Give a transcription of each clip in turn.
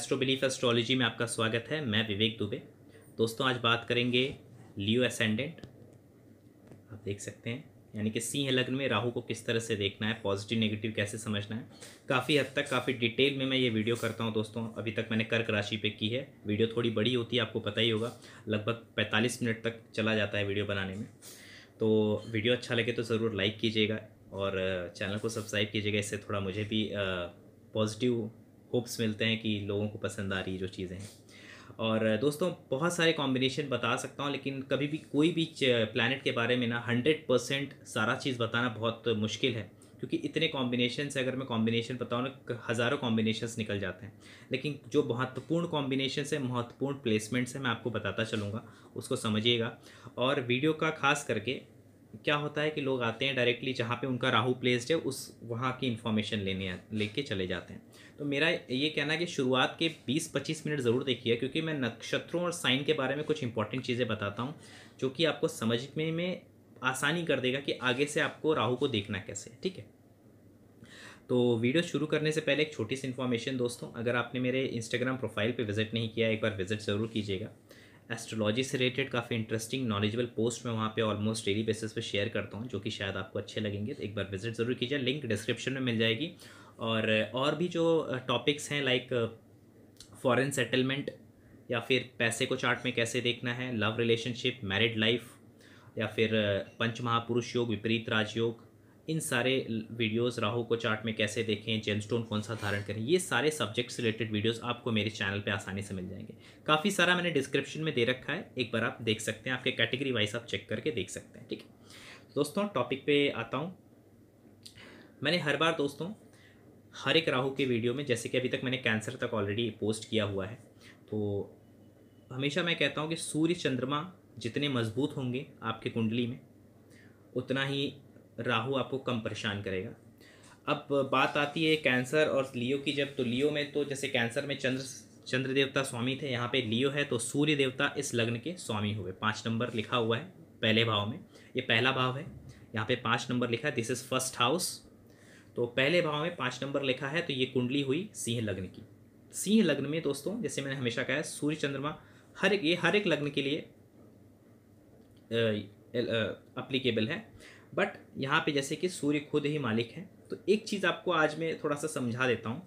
astro belief astrology में आपका स्वागत है मैं विवेक दुबे दोस्तों आज बात करेंगे लियो एसेंडेंट आप देख सकते हैं यानी कि सिंह लग्न में राहु को किस तरह से देखना है पॉजिटिव नेगेटिव कैसे समझना है काफ़ी हद तक काफ़ी डिटेल में मैं ये वीडियो करता हूँ दोस्तों अभी तक मैंने कर्क राशि पे की है वीडियो थोड़ी बड़ी होती है आपको पता ही होगा लगभग 45 मिनट तक चला जाता है वीडियो बनाने में तो वीडियो अच्छा लगे तो ज़रूर लाइक कीजिएगा और चैनल को सब्सक्राइब कीजिएगा इससे थोड़ा मुझे भी पॉजिटिव होप्स मिलते हैं कि लोगों को पसंद आ रही जो चीज़ें हैं और दोस्तों बहुत सारे कॉम्बिनेशन बता सकता हूँ लेकिन कभी भी कोई भी प्लानट के बारे में ना हंड्रेड परसेंट सारा चीज़ बताना बहुत मुश्किल है क्योंकि इतने कॉम्बिनेशन से अगर मैं कॉम्बिनेशन बताऊँ ना हज़ारों कॉम्बिनेशंस निकल जाते हैं लेकिन जो महत्वपूर्ण कॉम्बिनेशन है महत्वपूर्ण प्लेसमेंट्स है मैं आपको बताता चलूँगा उसको समझिएगा और वीडियो का खास करके क्या होता है कि लोग आते हैं डायरेक्टली जहाँ पे उनका राहु प्लेस्ड है उस वहाँ की इन्फॉर्मेशन लेने लेके चले जाते हैं तो मेरा ये कहना है कि शुरुआत के 20-25 मिनट ज़रूर देखिए क्योंकि मैं नक्षत्रों और साइन के बारे में कुछ इंपॉर्टेंट चीज़ें बताता हूँ जो कि आपको समझने में आसानी कर देगा कि आगे से आपको राहु को देखना कैसे ठीक है तो वीडियो शुरू करने से पहले एक छोटी सी इन्फॉर्मेशन दोस्तों अगर आपने मेरे इंस्टाग्राम प्रोफाइल पे विजिट नहीं किया एक बार विजिट ज़रूर कीजिएगा एस्ट्रोलॉजी से रिलेटेड काफ़ी इंटरेस्टिंग नॉलेजेबल पोस्ट मैं वहाँ पे ऑलमोस्ट डेली बेसिस पे शेयर करता हूँ जो कि शायद आपको अच्छे लगेंगे तो एक बार विजिट ज़रूर कीजिए लिंक डिस्क्रिप्शन में मिल जाएगी और और भी जो टॉपिक्स हैं लाइक फॉरेन सेटलमेंट या फिर पैसे को चार्ट में कैसे देखना है लव रिलेशनशिप मैरिड लाइफ या फिर पंच महापुरुष योग विपरीत राजयोग इन सारे वीडियोस राहु को चार्ट में कैसे देखें जेमस्टोन कौन सा धारण करें ये सारे सब्जेक्ट्स रिलेटेड वीडियोस आपको मेरे चैनल पे आसानी से मिल जाएंगे काफ़ी सारा मैंने डिस्क्रिप्शन में दे रखा है एक बार आप देख सकते हैं आपके कैटेगरी वाइज आप चेक करके देख सकते हैं ठीक है दोस्तों टॉपिक पे आता हूँ मैंने हर बार दोस्तों हर एक राहु के वीडियो में जैसे कि अभी तक मैंने कैंसर तक ऑलरेडी पोस्ट किया हुआ है तो हमेशा मैं कहता हूँ कि सूर्य चंद्रमा जितने मजबूत होंगे आपके कुंडली में उतना ही राहु आपको कम परेशान करेगा अब बात आती है कैंसर और लियो की जब तो लियो में तो जैसे कैंसर में चंद्र चंद्र देवता स्वामी थे यहाँ पे लियो है तो सूर्य देवता इस लग्न के स्वामी हुए पाँच नंबर लिखा हुआ है पहले भाव में ये पहला भाव है यहाँ पे पाँच नंबर लिखा है दिस इज़ फर्स्ट हाउस तो पहले भाव में पाँच नंबर लिखा है तो ये कुंडली हुई सिंह लग्न की सिंह लग्न में दोस्तों जैसे मैंने हमेशा कहा है सूर्य चंद्रमा हर एक ये हर एक लग्न के लिए अप्लीकेबल है बट यहाँ पे जैसे कि सूर्य खुद ही मालिक है तो एक चीज़ आपको आज मैं थोड़ा सा समझा देता हूँ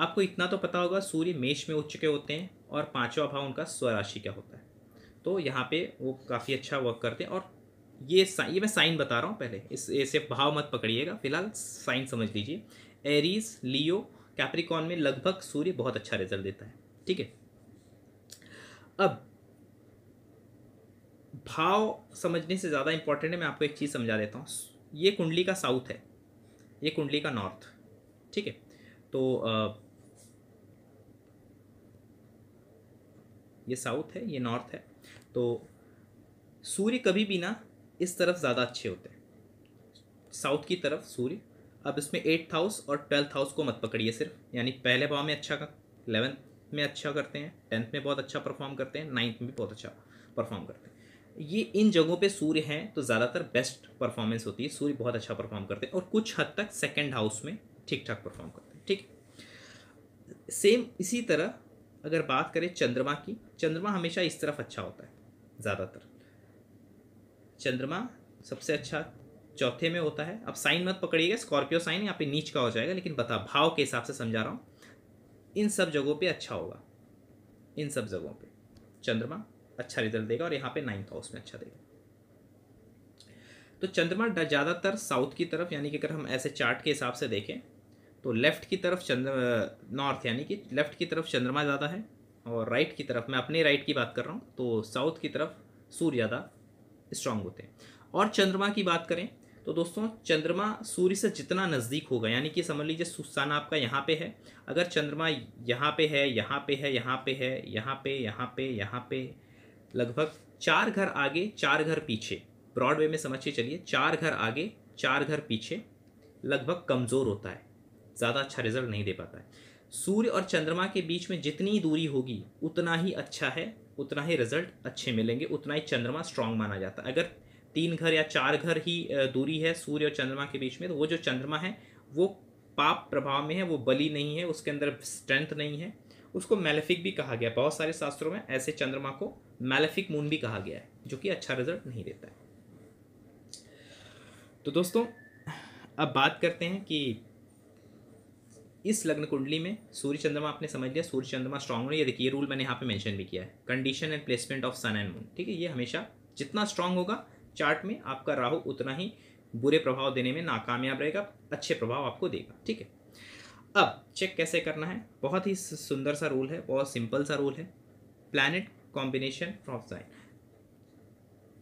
आपको इतना तो पता होगा सूर्य मेष में उच्च के होते हैं और पाँचवा भाव उनका स्वराशि का होता है तो यहाँ पे वो काफ़ी अच्छा वर्क करते हैं और ये साइन ये मैं साइन बता रहा हूँ पहले इस ऐसे भाव मत पकड़िएगा फिलहाल साइन समझ लीजिए एरीज लियो कैप्रिकॉन में लगभग सूर्य बहुत अच्छा रिजल्ट देता है ठीक है अब भाव समझने से ज़्यादा इंपॉर्टेंट है मैं आपको एक चीज़ समझा देता हूँ ये कुंडली का साउथ है ये कुंडली का नॉर्थ ठीक है तो आ, ये साउथ है ये नॉर्थ है तो सूर्य कभी भी ना इस तरफ ज़्यादा अच्छे होते हैं साउथ की तरफ सूर्य अब इसमें एट्थ हाउस और ट्वेल्थ हाउस को मत पकड़िए सिर्फ यानी पहले भाव में अच्छा का इलेवंथ में अच्छा करते हैं टेंथ में बहुत अच्छा परफॉर्म करते हैं नाइन्थ में भी बहुत अच्छा परफॉर्म करते हैं ये इन जगहों पे सूर्य हैं तो ज़्यादातर बेस्ट परफॉर्मेंस होती है सूर्य बहुत अच्छा परफॉर्म करते हैं और कुछ हद तक सेकेंड हाउस में ठीक ठाक परफॉर्म करते हैं ठीक सेम इसी तरह अगर बात करें चंद्रमा की चंद्रमा हमेशा इस तरफ अच्छा होता है ज़्यादातर चंद्रमा सबसे अच्छा चौथे में होता है अब साइन मत पकड़िएगा स्कॉर्पियो साइन यहाँ पे नीच का हो जाएगा लेकिन बता भाव के हिसाब से समझा रहा हूँ इन सब जगहों पे अच्छा होगा इन सब जगहों पे चंद्रमा अच्छा रिजल्ट देगा और यहाँ पे नाइन्थ हाउस में अच्छा देगा तो चंद्रमा ज़्यादातर साउथ की तरफ यानी कि अगर हम ऐसे चार्ट के हिसाब से देखें तो लेफ़्ट की तरफ चंद्र नॉर्थ यानी कि लेफ़्ट की तरफ चंद्रमा ज़्यादा है और राइट की तरफ मैं अपने राइट की बात कर रहा हूँ तो साउथ की तरफ सूर्य ज़्यादा स्ट्रांग होते हैं और चंद्रमा की बात करें तो दोस्तों चंद्रमा सूर्य से जितना नज़दीक होगा यानी कि समझ लीजिए सुस्ताना आपका यहाँ पे है अगर चंद्रमा यहाँ पे है यहाँ पे है यहाँ पे है यहाँ पे यहाँ पे यहाँ पे लगभग चार घर आगे चार घर पीछे ब्रॉड वे में के चलिए चार घर आगे चार घर पीछे लगभग कमज़ोर होता है ज़्यादा अच्छा रिजल्ट नहीं दे पाता है सूर्य और चंद्रमा के बीच में जितनी दूरी होगी उतना ही अच्छा है उतना ही रिजल्ट अच्छे मिलेंगे उतना ही चंद्रमा स्ट्रांग माना जाता है अगर तीन घर या चार घर ही दूरी है सूर्य और चंद्रमा के बीच में तो वो जो चंद्रमा है वो पाप प्रभाव में है वो बली नहीं है उसके अंदर स्ट्रेंथ नहीं है उसको मेलेफिक भी कहा गया बहुत सारे शास्त्रों में ऐसे चंद्रमा को मेलेफिक मून भी कहा गया है जो कि अच्छा रिजल्ट नहीं देता है तो दोस्तों अब बात करते हैं कि इस लग्न कुंडली में सूर्य चंद्रमा आपने समझ लिया सूर्य चंद्रमा स्ट्रॉग हो ये देखिए रूल मैंने यहाँ पे मेंशन भी किया है condition and placement of sun and moon ठीक है ये हमेशा जितना स्ट्रांग होगा चार्ट में आपका राहु उतना ही बुरे प्रभाव देने में नाकामयाब रहेगा अच्छे प्रभाव आपको देगा ठीक है अब चेक कैसे करना है बहुत ही सुंदर सा रूल है बहुत सिंपल सा रूल है प्लानट कॉम्बिनेशन फ्रॉम साइन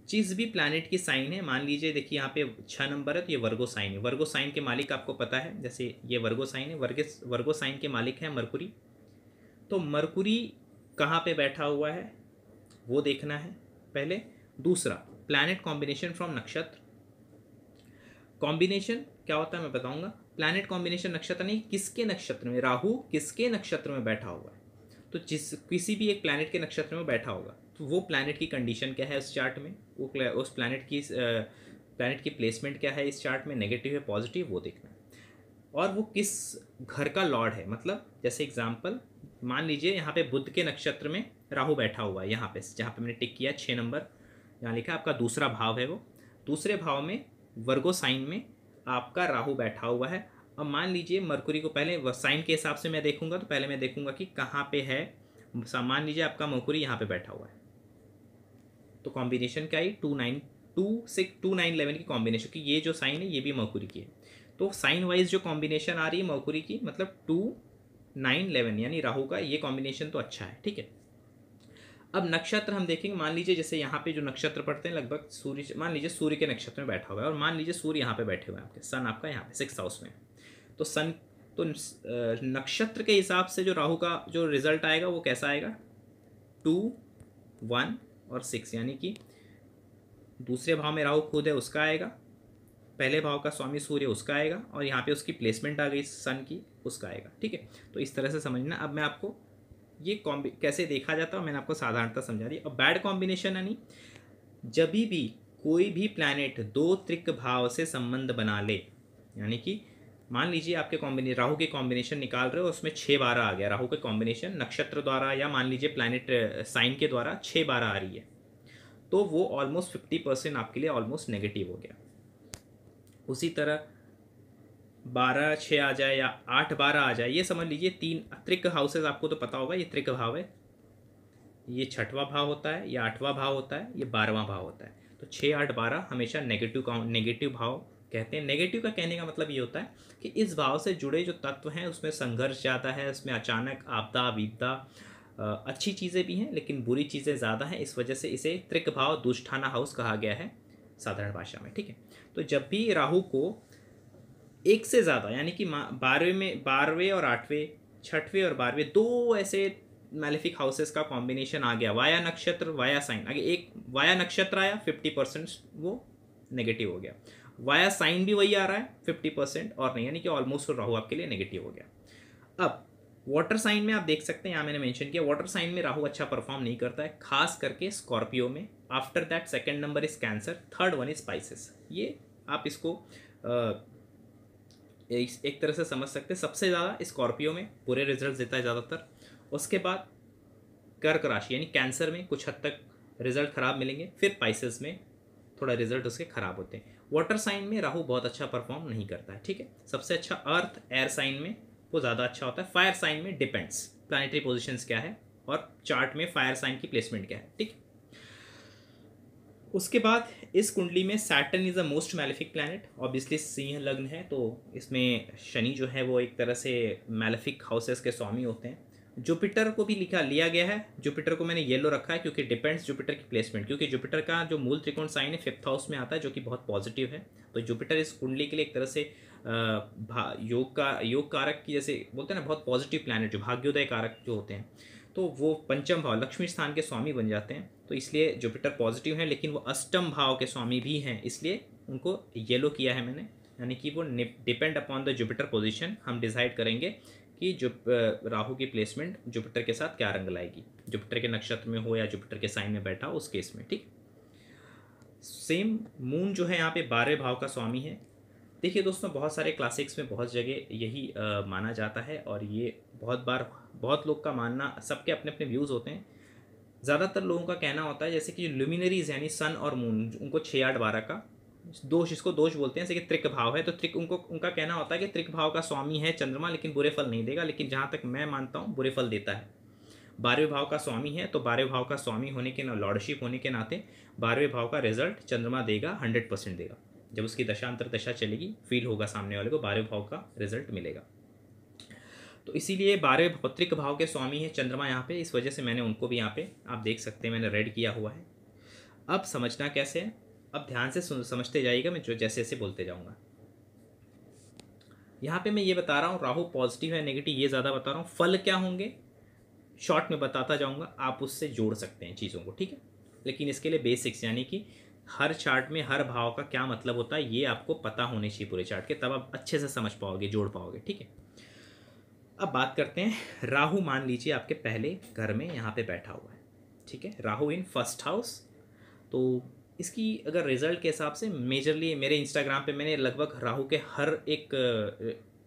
जिस भी प्लानट की साइन है मान लीजिए देखिए यहाँ पे छः नंबर है तो ये वर्गो साइन है वर्गो साइन के मालिक आपको पता है जैसे ये वर्गो साइन है वर्गे वर्गो साइन के मालिक है मरकुरी तो मरकुरी कहाँ पे बैठा हुआ है वो देखना है पहले दूसरा प्लानट कॉम्बिनेशन फ्रॉम नक्षत्र कॉम्बिनेशन क्या होता है मैं बताऊँगा प्लानट कॉम्बिनेशन नक्षत्र नहीं किसके नक्षत्र में राहू किसके नक्षत्र में बैठा हुआ है तो जिस किसी भी एक प्लानट के नक्षत्र में बैठा होगा तो वो प्लानट की कंडीशन क्या है उस चार्ट में वो उस प्लानट की प्लानट की प्लेसमेंट क्या है इस चार्ट में नेगेटिव है पॉजिटिव वो देखना और वो किस घर का लॉर्ड है मतलब जैसे एग्जाम्पल मान लीजिए यहाँ पे बुद्ध के नक्षत्र में राहु बैठा हुआ है यहाँ पे जहाँ पे मैंने टिक किया छः नंबर यहाँ लिखा आपका दूसरा भाव है वो दूसरे भाव में वर्गो साइन में आपका राहु बैठा हुआ है अब मान लीजिए मरकुरी को पहले साइन के हिसाब से मैं देखूंगा तो पहले मैं देखूंगा कि कहाँ पे है मान लीजिए आपका मरकुरी यहाँ पे बैठा हुआ है तो कॉम्बिनेशन क्या है two nine two six two nine eleven की कॉम्बिनेशन की ये जो साइन है ये भी मकुरी की है तो साइन वाइज जो कॉम्बिनेशन आ रही है मकुरी की मतलब टू नाइन इलेवन यानी राहु का ये कॉम्बिनेशन तो अच्छा है ठीक है अब नक्षत्र हम देखेंगे मान लीजिए जैसे यहाँ पे जो नक्षत्र पढ़ते हैं लगभग सूर्य मान लीजिए सूर्य के नक्षत्र में बैठा हुआ है और मान लीजिए सूर्य यहाँ पे बैठे हुए हैं आपके सन आपका यहाँ पे सिक्स हाउस में तो सन तो नक्षत्र के हिसाब से जो राहु का जो रिजल्ट आएगा वो कैसा आएगा टू वन और सिक्स यानी कि दूसरे भाव में राहु खुद है उसका आएगा पहले भाव का स्वामी सूर्य उसका आएगा और यहाँ पे उसकी प्लेसमेंट आ गई सन की उसका आएगा ठीक है तो इस तरह से समझना अब मैं आपको ये कॉम्बी कैसे देखा जाता है मैंने आपको साधारणता समझा दी अब बैड कॉम्बिनेशन यानी जब भी कोई भी प्लानट दो त्रिक भाव से संबंध बना ले यानी कि मान लीजिए आपके कॉम्बिने राहु के कॉम्बिनेशन निकाल रहे हो उसमें छः बारह आ गया राहु के कॉम्बिनेशन नक्षत्र द्वारा या मान लीजिए प्लानिट साइन के द्वारा छः बारह आ रही है तो वो ऑलमोस्ट फिफ्टी परसेंट आपके लिए ऑलमोस्ट नेगेटिव हो गया उसी तरह बारह छः आ जाए या आठ बारह आ जाए ये समझ लीजिए तीन त्रिक हाउसेज आपको तो पता होगा ये त्रिक भाव है ये छठवा भाव होता है ये आठवां भाव होता है ये बारहवां भाव होता है तो छः आठ बारह हमेशा नेगेटिव नेगेटिव भाव कहते हैं नेगेटिव का कहने का मतलब ये होता है कि इस भाव से जुड़े जो तत्व हैं उसमें संघर्ष ज़्यादा है उसमें अचानक आपदा विपदा अच्छी चीज़ें भी हैं लेकिन बुरी चीज़ें ज़्यादा हैं इस वजह से इसे त्रिक भाव दुष्ठाना हाउस कहा गया है साधारण भाषा में ठीक है तो जब भी राहु को एक से ज़्यादा यानी कि बारहवें में बारहवें और आठवें छठवें और बारहवें दो ऐसे मैलिफिक हाउसेस का कॉम्बिनेशन आ गया वाया नक्षत्र वाया साइन आगे एक वाया नक्षत्र आया फिफ्टी परसेंट वो नेगेटिव हो गया वाया साइन भी वही आ रहा है फिफ्टी परसेंट और नहीं यानी कि ऑलमोस्ट राहु आपके लिए नेगेटिव हो गया अब वाटर साइन में आप देख सकते हैं यहाँ मैंने मेंशन किया वाटर साइन में राहु अच्छा परफॉर्म नहीं करता है खास करके स्कॉर्पियो में after that second number is Cancer third one is Pisces ये आप इसको आ, एक तरह से समझ सकते हैं सबसे ज़्यादा स्कॉर्पियो में बुरे रिजल्ट देता है ज़्यादातर उसके बाद कर्क राशि यानी कैंसर में कुछ हद तक रिजल्ट ख़राब मिलेंगे फिर पाइसेस में थोड़ा रिजल्ट उसके ख़राब होते हैं वाटर साइन में राहु बहुत अच्छा परफॉर्म नहीं करता है ठीक है सबसे अच्छा अर्थ एयर साइन में वो ज़्यादा अच्छा होता है फायर साइन में डिपेंड्स प्लानिटरी पोजिशंस क्या है और चार्ट में फायर साइन की प्लेसमेंट क्या है ठीक है उसके बाद इस कुंडली में Saturn is a most malefic planet obviously सिंह लग्न है तो इसमें शनि जो है वो एक तरह से मैलिफिक हाउसेस के स्वामी होते हैं जुपिटर को भी लिखा लिया गया है जुपिटर को मैंने येलो रखा है क्योंकि डिपेंड्स जुपिटर की प्लेसमेंट क्योंकि जुपिटर का जो मूल त्रिकोण साइन है फिफ्थ हाउस में आता है जो कि बहुत पॉजिटिव है तो जुपिटर इस कुंडली के लिए एक तरह से योग का योग कारक की जैसे बोलते हैं ना बहुत पॉजिटिव प्लानट जो भाग्योदय कारक जो होते हैं तो वो पंचम भाव लक्ष्मी स्थान के स्वामी बन जाते हैं तो इसलिए जुपिटर पॉजिटिव हैं लेकिन वो अष्टम भाव के स्वामी भी हैं इसलिए उनको येलो किया है मैंने यानी कि वो depend upon the Jupiter position हम डिसाइड करेंगे कि जो राहु की प्लेसमेंट जुपिटर के साथ क्या रंग लाएगी जुपिटर के नक्षत्र में हो या जुपिटर के साइन में बैठा हो उस केस में ठीक सेम मून जो है यहाँ पे बारहवें भाव का स्वामी है देखिए दोस्तों बहुत सारे क्लासिक्स में बहुत जगह यही आ, माना जाता है और ये बहुत बार बहुत लोग का मानना सबके अपने अपने व्यूज़ होते हैं ज़्यादातर लोगों का कहना होता है जैसे कि लुमिनरीज यानी सन और मून उनको छः आठ बारह का दोष इसको दोष बोलते हैं जैसे कि त्रिक भाव है तो त्रिक उनको उनका कहना होता है कि त्रिक भाव का स्वामी है चंद्रमा लेकिन बुरे फल नहीं देगा लेकिन जहाँ तक मैं मानता हूँ बुरे फल देता है बारहवें भाव का स्वामी है तो बारहवें भाव का स्वामी होने के ना लॉर्डशिप होने के नाते बारहवें भाव का रिजल्ट चंद्रमा देगा हंड्रेड परसेंट देगा जब उसकी दशांतर दशा चलेगी फील होगा सामने वाले को बारहवें भाव का रिजल्ट मिलेगा तो इसीलिए बारहवें भौतिक भाव के स्वामी है चंद्रमा यहाँ पे इस वजह से मैंने उनको भी यहाँ पे आप देख सकते हैं मैंने रेड किया हुआ है अब समझना कैसे है अब ध्यान से समझते जाइएगा मैं जो जैसे जैसे बोलते जाऊँगा यहाँ पे मैं ये बता रहा हूँ राहु पॉजिटिव है नेगेटिव ये ज़्यादा बता रहा हूँ फल क्या होंगे शॉर्ट में बताता जाऊँगा आप उससे जोड़ सकते हैं चीज़ों को ठीक है लेकिन इसके लिए बेसिक्स यानी कि हर चार्ट में हर भाव का क्या मतलब होता है ये आपको पता होने चाहिए पूरे चार्ट के तब आप अच्छे से समझ पाओगे जोड़ पाओगे ठीक है अब बात करते हैं राहु मान लीजिए आपके पहले घर में यहाँ पे बैठा हुआ है ठीक है राहु इन फर्स्ट हाउस तो इसकी अगर रिज़ल्ट के हिसाब से मेजरली मेरे इंस्टाग्राम पे मैंने लगभग राहु के हर एक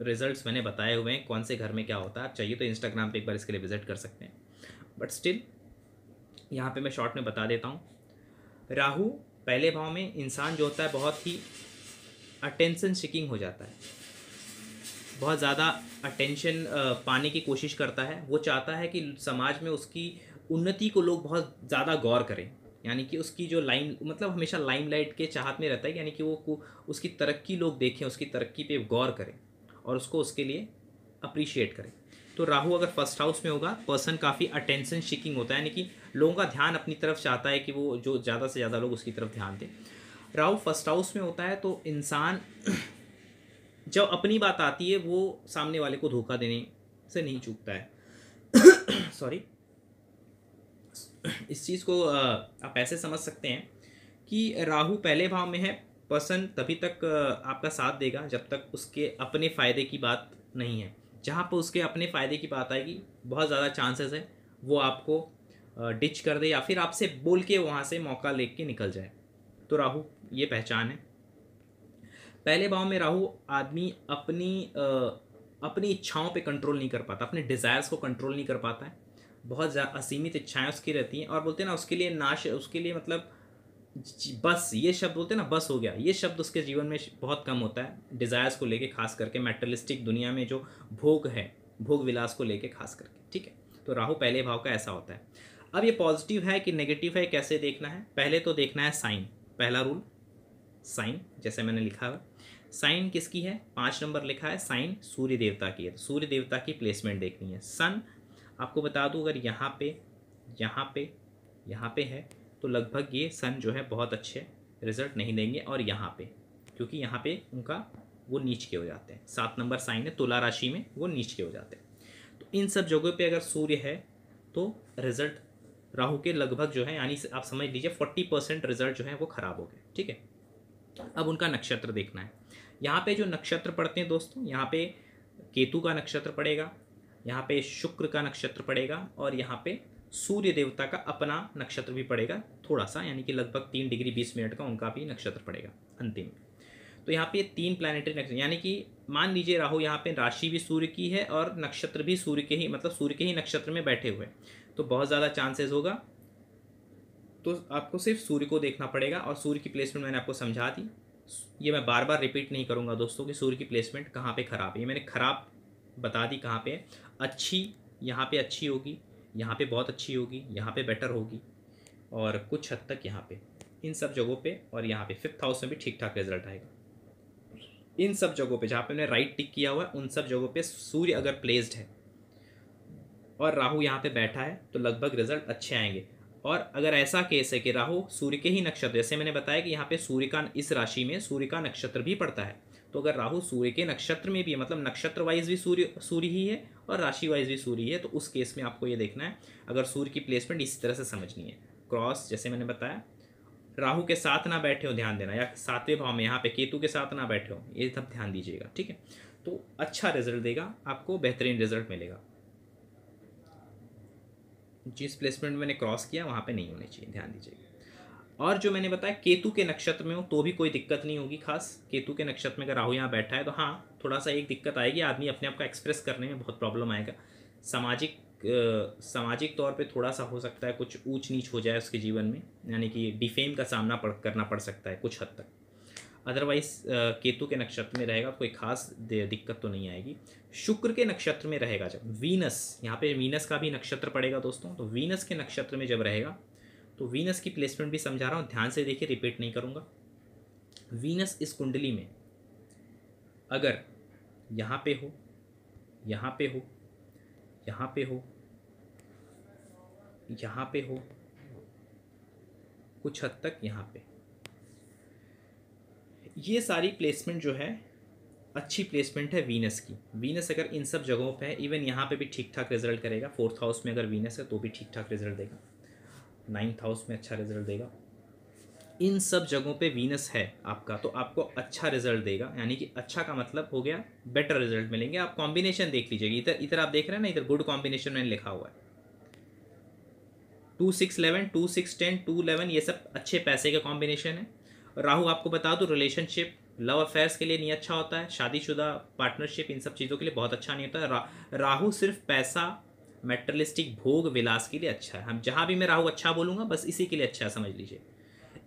रिजल्ट्स मैंने बताए हुए हैं कौन से घर में क्या होता है आप चाहिए तो इंस्टाग्राम पे एक बार इसके लिए विज़िट कर सकते हैं बट स्टिल यहाँ पे मैं शॉर्ट में बता देता हूँ राहु पहले भाव में इंसान जो होता है बहुत ही अटेंशन शिकिंग हो जाता है बहुत ज़्यादा अटेंशन पाने की कोशिश करता है वो चाहता है कि समाज में उसकी उन्नति को लोग बहुत ज़्यादा गौर करें यानी कि उसकी जो लाइम मतलब हमेशा लाइमलाइट के चाहत में रहता है यानी कि वो उसकी तरक्की लोग देखें उसकी तरक्की पे गौर करें और उसको उसके लिए अप्रिशिएट करें तो राहु अगर फर्स्ट हाउस में होगा पर्सन काफ़ी अटेंशन शिकिंग होता है यानी कि लोगों का ध्यान अपनी तरफ चाहता है कि वो जो ज़्यादा से ज़्यादा लोग उसकी तरफ ध्यान दें राहु फर्स्ट हाउस में होता है तो इंसान जब अपनी बात आती है वो सामने वाले को धोखा देने से नहीं चूकता है सॉरी इस चीज़ को आप ऐसे समझ सकते हैं कि राहु पहले भाव में है पसंद तभी तक आपका साथ देगा जब तक उसके अपने फ़ायदे की बात नहीं है जहाँ पर उसके अपने फ़ायदे की बात आएगी बहुत ज़्यादा चांसेस है वो आपको डिच कर दे या फिर आपसे बोल के वहाँ से मौका ले के निकल जाए तो राहु ये पहचान है पहले भाव में राहु आदमी अपनी अपनी इच्छाओं पे कंट्रोल नहीं कर पाता अपने डिज़ायर्स को कंट्रोल नहीं कर पाता है बहुत असीमित इच्छाएं उसकी रहती हैं और बोलते हैं ना उसके लिए नाश उसके लिए मतलब बस ये शब्द बोलते हैं ना बस हो गया ये शब्द उसके जीवन में बहुत कम होता है डिज़ायर्स को लेके खास करके मेटलिस्टिक दुनिया में जो भोग है भोग विलास को लेके खास करके ठीक है तो राहु पहले भाव का ऐसा होता है अब ये पॉजिटिव है कि नेगेटिव है कैसे देखना है पहले तो देखना है साइन पहला रूल साइन जैसे मैंने लिखा है साइन किसकी है पाँच नंबर लिखा है साइन सूर्य देवता की है तो सूर्य देवता की प्लेसमेंट देखनी है सन आपको बता दूँ अगर यहाँ पे यहाँ पे यहाँ पे है तो लगभग ये सन जो है बहुत अच्छे रिजल्ट नहीं देंगे और यहाँ पे क्योंकि यहाँ पे उनका वो नीच के हो जाते हैं सात नंबर साइन है तुला राशि में वो नीच के हो जाते हैं तो इन सब जगहों पे अगर सूर्य है तो रिजल्ट राहु के लगभग जो है यानी आप समझ लीजिए फोर्टी परसेंट रिजल्ट जो है वो ख़राब हो गए ठीक है अब उनका नक्षत्र देखना है यहाँ पे जो नक्षत्र पड़ते हैं दोस्तों यहाँ पे केतु का नक्षत्र पड़ेगा यहाँ पे शुक्र का नक्षत्र पड़ेगा और यहाँ पे सूर्य देवता का अपना नक्षत्र भी पड़ेगा थोड़ा सा यानी कि लगभग तीन डिग्री बीस मिनट का उनका भी नक्षत्र पड़ेगा अंतिम में तो यहाँ पे तीन प्लानिटरी नक्षत्र यानी कि मान लीजिए राहु यहाँ पे राशि भी सूर्य की है और नक्षत्र भी सूर्य के ही मतलब सूर्य के ही नक्षत्र में बैठे हुए तो बहुत ज़्यादा चांसेस होगा तो आपको सिर्फ सूर्य को देखना पड़ेगा और सूर्य की प्लेसमेंट मैंने आपको समझा दी ये मैं बार बार रिपीट नहीं करूँगा दोस्तों कि सूर्य की प्लेसमेंट कहाँ पर ख़राब है ये मैंने ख़राब बता दी कहाँ पर अच्छी यहाँ पे अच्छी होगी यहाँ पे बहुत अच्छी होगी यहाँ पे बेटर होगी और कुछ हद तक यहाँ पे इन सब जगहों पे और यहाँ पे फिफ्थ हाउस में भी ठीक ठाक रिजल्ट आएगा इन सब जगहों पे जहाँ पे हमने राइट टिक किया हुआ है उन सब जगहों पे सूर्य अगर प्लेस्ड है और राहु यहाँ पे बैठा है तो लगभग रिजल्ट अच्छे आएंगे और अगर ऐसा केस है कि राहु सूर्य के ही नक्षत्र जैसे मैंने बताया कि यहाँ पे सूर्य का इस राशि में सूर्य का नक्षत्र भी पड़ता है तो अगर राहु सूर्य के नक्षत्र में भी है मतलब नक्षत्र वाइज भी सूर्य सूर्य ही है और राशि वाइज भी सूर्य है तो उस केस में आपको ये देखना है अगर सूर्य की प्लेसमेंट इसी तरह से समझनी है क्रॉस जैसे मैंने बताया राहु के साथ ना बैठे हो ध्यान देना या सातवें भाव में यहाँ पे केतु के साथ ना बैठे हो ये सब ध्यान दीजिएगा ठीक है तो अच्छा रिजल्ट देगा आपको बेहतरीन रिजल्ट मिलेगा जिस प्लेसमेंट मैंने क्रॉस किया वहाँ पर नहीं होने चाहिए ध्यान दीजिएगा और जो मैंने बताया केतु के नक्षत्र में हो तो भी कोई दिक्कत नहीं होगी खास केतु के नक्षत्र में अगर राहु यहाँ बैठा है तो हाँ थोड़ा सा एक दिक्कत आएगी आदमी अपने आप को एक्सप्रेस करने में बहुत प्रॉब्लम आएगा सामाजिक सामाजिक तौर पे थोड़ा सा हो सकता है कुछ ऊंच नीच हो जाए उसके जीवन में यानी कि डिफेम का सामना पड़ करना पड़ सकता है कुछ हद तक अदरवाइज केतु के नक्षत्र में रहेगा कोई खास दिक्कत तो नहीं आएगी शुक्र के नक्षत्र में रहेगा जब वीनस यहाँ पे वीनस का भी नक्षत्र पड़ेगा दोस्तों तो वीनस के नक्षत्र में जब रहेगा तो वीनस की प्लेसमेंट भी समझा रहा हूँ ध्यान से देखिए रिपीट नहीं करूँगा वीनस इस कुंडली में अगर यहाँ पे हो यहाँ पे हो यहाँ पे हो यहाँ पे हो कुछ हद तक यहाँ पे ये सारी प्लेसमेंट जो है अच्छी प्लेसमेंट है वीनस की वीनस अगर इन सब जगहों पे है इवन यहाँ पे भी ठीक ठाक रिजल्ट करेगा फोर्थ हाउस में अगर वीनस है तो भी ठीक ठाक रिजल्ट देगा नाइन्थ हाउस में अच्छा रिजल्ट देगा इन सब जगहों पे वीनस है आपका तो आपको अच्छा रिजल्ट देगा यानी कि अच्छा का मतलब हो गया बेटर रिजल्ट मिलेंगे आप कॉम्बिनेशन देख लीजिएगा इधर इधर आप देख रहे हैं ना इधर गुड कॉम्बिनेशन मैंने लिखा हुआ है two six eleven two six ten two eleven ये सब अच्छे पैसे के कॉम्बिनेशन है राहु आपको बता दूँ रिलेशनशिप लव अफेयर्स के लिए नहीं अच्छा होता है शादीशुदा पार्टनरशिप इन सब चीज़ों के लिए बहुत अच्छा नहीं होता है रा, राहु सिर्फ पैसा मेटरलिस्टिक भोग विलास के लिए अच्छा है हम जहाँ भी मैं राहु अच्छा बोलूँगा बस इसी के लिए अच्छा समझ लीजिए